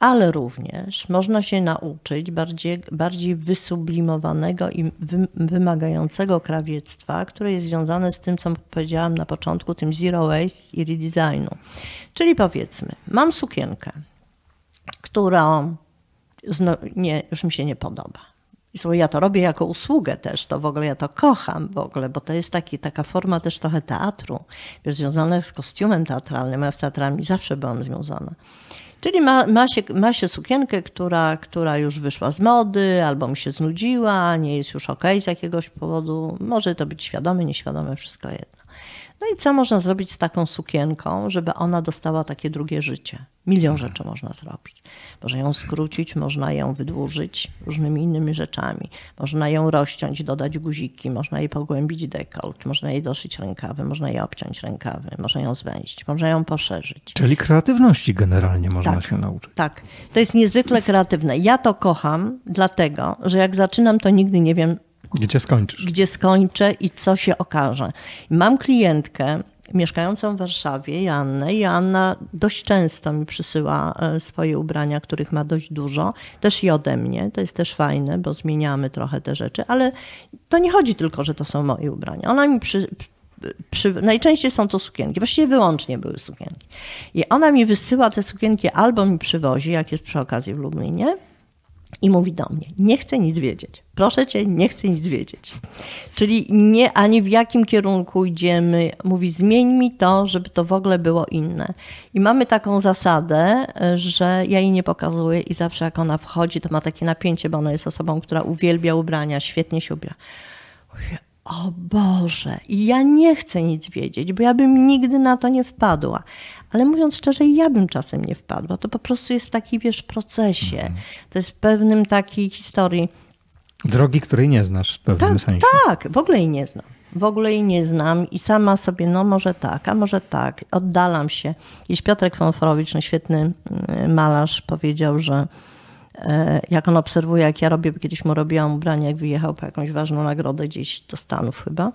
ale również można się nauczyć bardziej, bardziej wysublimowanego i wymagającego krawiectwa, które jest związane z tym, co powiedziałam na początku, tym zero waste i redesignu. Czyli powiedzmy, mam sukienkę, którą nie, już mi się nie podoba. I ja to robię jako usługę też, to w ogóle ja to kocham w ogóle, bo to jest taki, taka forma też trochę teatru, związana z kostiumem teatralnym. Ja z teatrami zawsze byłam związana. Czyli ma, ma, się, ma się sukienkę, która, która już wyszła z mody, albo mi się znudziła, nie jest już ok z jakiegoś powodu. Może to być świadome, nieświadome, wszystko jedno. No i co można zrobić z taką sukienką, żeby ona dostała takie drugie życie? Milion mhm. rzeczy można zrobić. Można ją skrócić, można ją wydłużyć różnymi innymi rzeczami. Można ją rozciąć, dodać guziki, można jej pogłębić dekolt, można jej doszyć rękawy, można jej obciąć rękawy, można ją zwęzić, można ją poszerzyć. Czyli kreatywności generalnie tak, można tak, się nauczyć. Tak, to jest niezwykle kreatywne. Ja to kocham, dlatego że jak zaczynam, to nigdy nie wiem, gdzie skończysz? Gdzie skończę i co się okaże. Mam klientkę mieszkającą w Warszawie, Joannę. Joanna dość często mi przysyła e, swoje ubrania, których ma dość dużo, też i ode mnie. To jest też fajne, bo zmieniamy trochę te rzeczy, ale to nie chodzi tylko, że to są moje ubrania. Ona mi przy, przy, najczęściej są to sukienki, właściwie wyłącznie były sukienki. I ona mi wysyła te sukienki albo mi przywozi, jak jest przy okazji w Lublinie, i mówi do mnie: Nie chcę nic wiedzieć. Proszę cię, nie chcę nic wiedzieć. Czyli nie ani w jakim kierunku idziemy. Mówi: Zmień mi to, żeby to w ogóle było inne. I mamy taką zasadę, że ja jej nie pokazuję i zawsze jak ona wchodzi, to ma takie napięcie, bo ona jest osobą, która uwielbia ubrania, świetnie się ubra. o Boże, ja nie chcę nic wiedzieć, bo ja bym nigdy na to nie wpadła. Ale mówiąc szczerze, ja bym czasem nie wpadła. To po prostu jest taki, wiesz, procesie. Mhm. To jest pewnym takiej historii. Drogi, której nie znasz w pewnym tak, sensie. Tak, w ogóle jej nie znam. W ogóle jej nie znam i sama sobie, no może tak, a może tak, oddalam się. Jeśli Piotrek Fonforowicz, no świetny mm, malarz, powiedział, że e, jak on obserwuje, jak ja robię, kiedyś mu robiłam ubranie, jak wyjechał po jakąś ważną nagrodę gdzieś do Stanów chyba,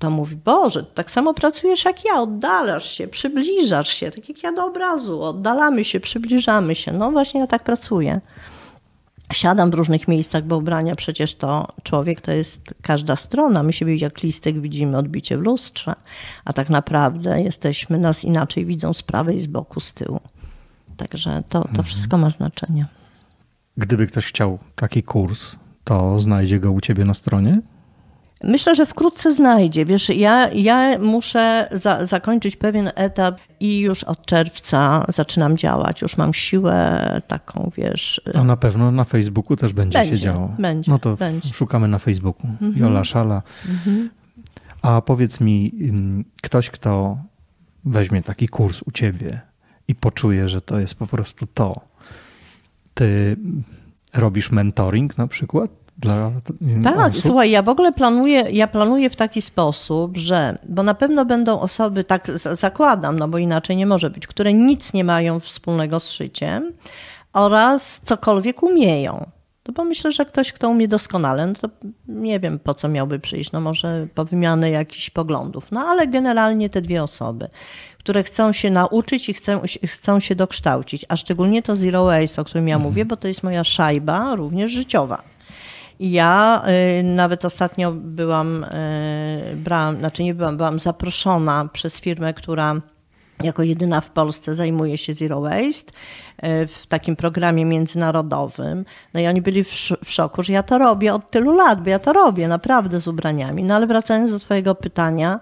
to mówi, Boże, tak samo pracujesz jak ja, oddalasz się, przybliżasz się, tak jak ja do obrazu, oddalamy się, przybliżamy się. No właśnie ja tak pracuję. Siadam w różnych miejscach, bo ubrania przecież to człowiek to jest każda strona. My siebie jak listek widzimy odbicie w lustrze, a tak naprawdę jesteśmy, nas inaczej widzą z prawej, z boku, z tyłu. Także to, to mhm. wszystko ma znaczenie. Gdyby ktoś chciał taki kurs, to znajdzie go u ciebie na stronie? Myślę, że wkrótce znajdzie. Wiesz, ja, ja muszę za, zakończyć pewien etap i już od czerwca zaczynam działać. Już mam siłę taką, wiesz. Y, A na pewno na Facebooku też będzie, będzie się działo. Będzie, no to będzie. szukamy na Facebooku. Mhm. Jola Szala. Mhm. A powiedz mi, ktoś, kto weźmie taki kurs u ciebie i poczuje, że to jest po prostu to, ty robisz mentoring na przykład? Dla tak, osób? słuchaj, ja w ogóle planuję, ja planuję w taki sposób, że, bo na pewno będą osoby, tak zakładam, no bo inaczej nie może być, które nic nie mają wspólnego z szyciem oraz cokolwiek umieją. To no bo myślę, że ktoś, kto umie doskonale, no to nie wiem po co miałby przyjść, no może po wymianę jakichś poglądów, no ale generalnie te dwie osoby, które chcą się nauczyć i chcą, chcą się dokształcić, a szczególnie to zero waste, o którym ja mhm. mówię, bo to jest moja szajba również życiowa. Ja y, nawet ostatnio byłam, y, brałam, znaczy nie byłam, byłam zaproszona przez firmę, która jako jedyna w Polsce zajmuje się Zero Waste y, w takim programie międzynarodowym. No i oni byli w, w szoku, że ja to robię od tylu lat, bo ja to robię naprawdę z ubraniami. No ale wracając do Twojego pytania,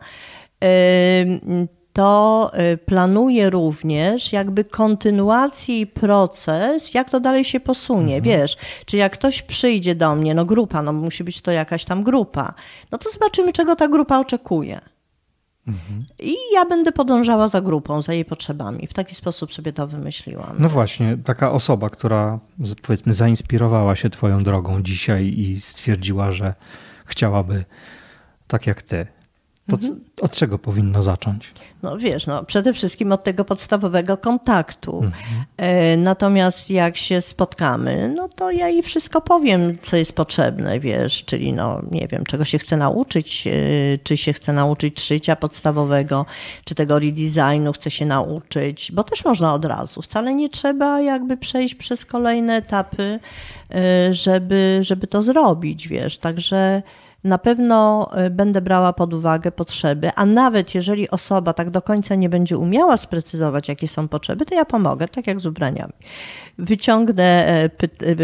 to y, planuje również jakby kontynuację i proces, jak to dalej się posunie, mhm. wiesz? Czy jak ktoś przyjdzie do mnie, no grupa, no musi być to jakaś tam grupa, no to zobaczymy, czego ta grupa oczekuje. Mhm. I ja będę podążała za grupą, za jej potrzebami. W taki sposób sobie to wymyśliłam. No właśnie, taka osoba, która powiedzmy zainspirowała się Twoją drogą dzisiaj i stwierdziła, że chciałaby tak jak Ty to mhm. od czego powinno zacząć? No wiesz, no, przede wszystkim od tego podstawowego kontaktu. Mhm. Natomiast jak się spotkamy, no to ja jej wszystko powiem, co jest potrzebne, wiesz, czyli no nie wiem, czego się chce nauczyć, e, czy się chce nauczyć szycia podstawowego, czy tego redesignu chce się nauczyć, bo też można od razu. Wcale nie trzeba jakby przejść przez kolejne etapy, e, żeby, żeby to zrobić, wiesz, także na pewno y, będę brała pod uwagę potrzeby, a nawet jeżeli osoba tak do końca nie będzie umiała sprecyzować, jakie są potrzeby, to ja pomogę, tak jak z ubraniami. Wyciągnę e,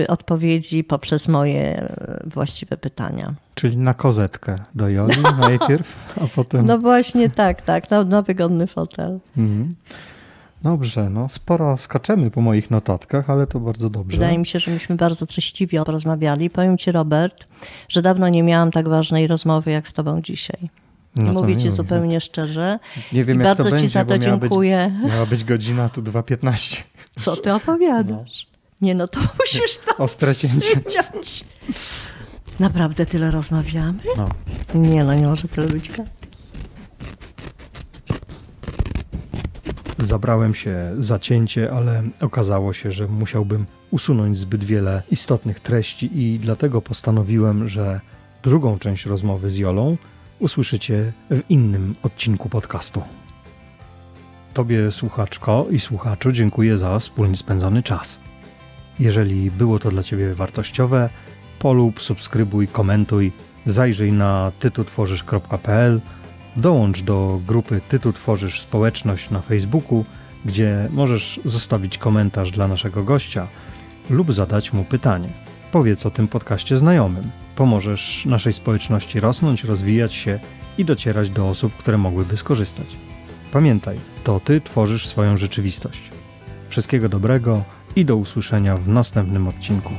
e, odpowiedzi poprzez moje e, właściwe pytania. Czyli na kozetkę do jogi najpierw, a potem. No właśnie, tak, tak, na, na wygodny fotel. Mhm. Dobrze, no sporo skaczemy po moich notatkach, ale to bardzo dobrze. Wydaje mi się, że myśmy bardzo treściwie rozmawiali. Powiem Ci, Robert, że dawno nie miałam tak ważnej rozmowy jak z Tobą dzisiaj. No Mówię ci zupełnie szczerze. Nie wiem, I jak bardzo to Ci za to miała dziękuję. Być, miała być godzina, tu 2.15. Co ty opowiadasz? No. Nie no, to musisz to Ostre cięcie. Naprawdę tyle rozmawiamy? No. Nie no, nie może tyle być. Zabrałem się za cięcie, ale okazało się, że musiałbym usunąć zbyt wiele istotnych treści i dlatego postanowiłem, że drugą część rozmowy z Jolą usłyszycie w innym odcinku podcastu. Tobie, słuchaczko i słuchaczu, dziękuję za wspólnie spędzony czas. Jeżeli było to dla Ciebie wartościowe, polub, subskrybuj, komentuj, zajrzyj na tytutworzysz.pl Dołącz do grupy Tytu Tworzysz Społeczność na Facebooku, gdzie możesz zostawić komentarz dla naszego gościa lub zadać mu pytanie. Powiedz o tym podcaście znajomym. Pomożesz naszej społeczności rosnąć, rozwijać się i docierać do osób, które mogłyby skorzystać. Pamiętaj, to ty tworzysz swoją rzeczywistość. Wszystkiego dobrego i do usłyszenia w następnym odcinku.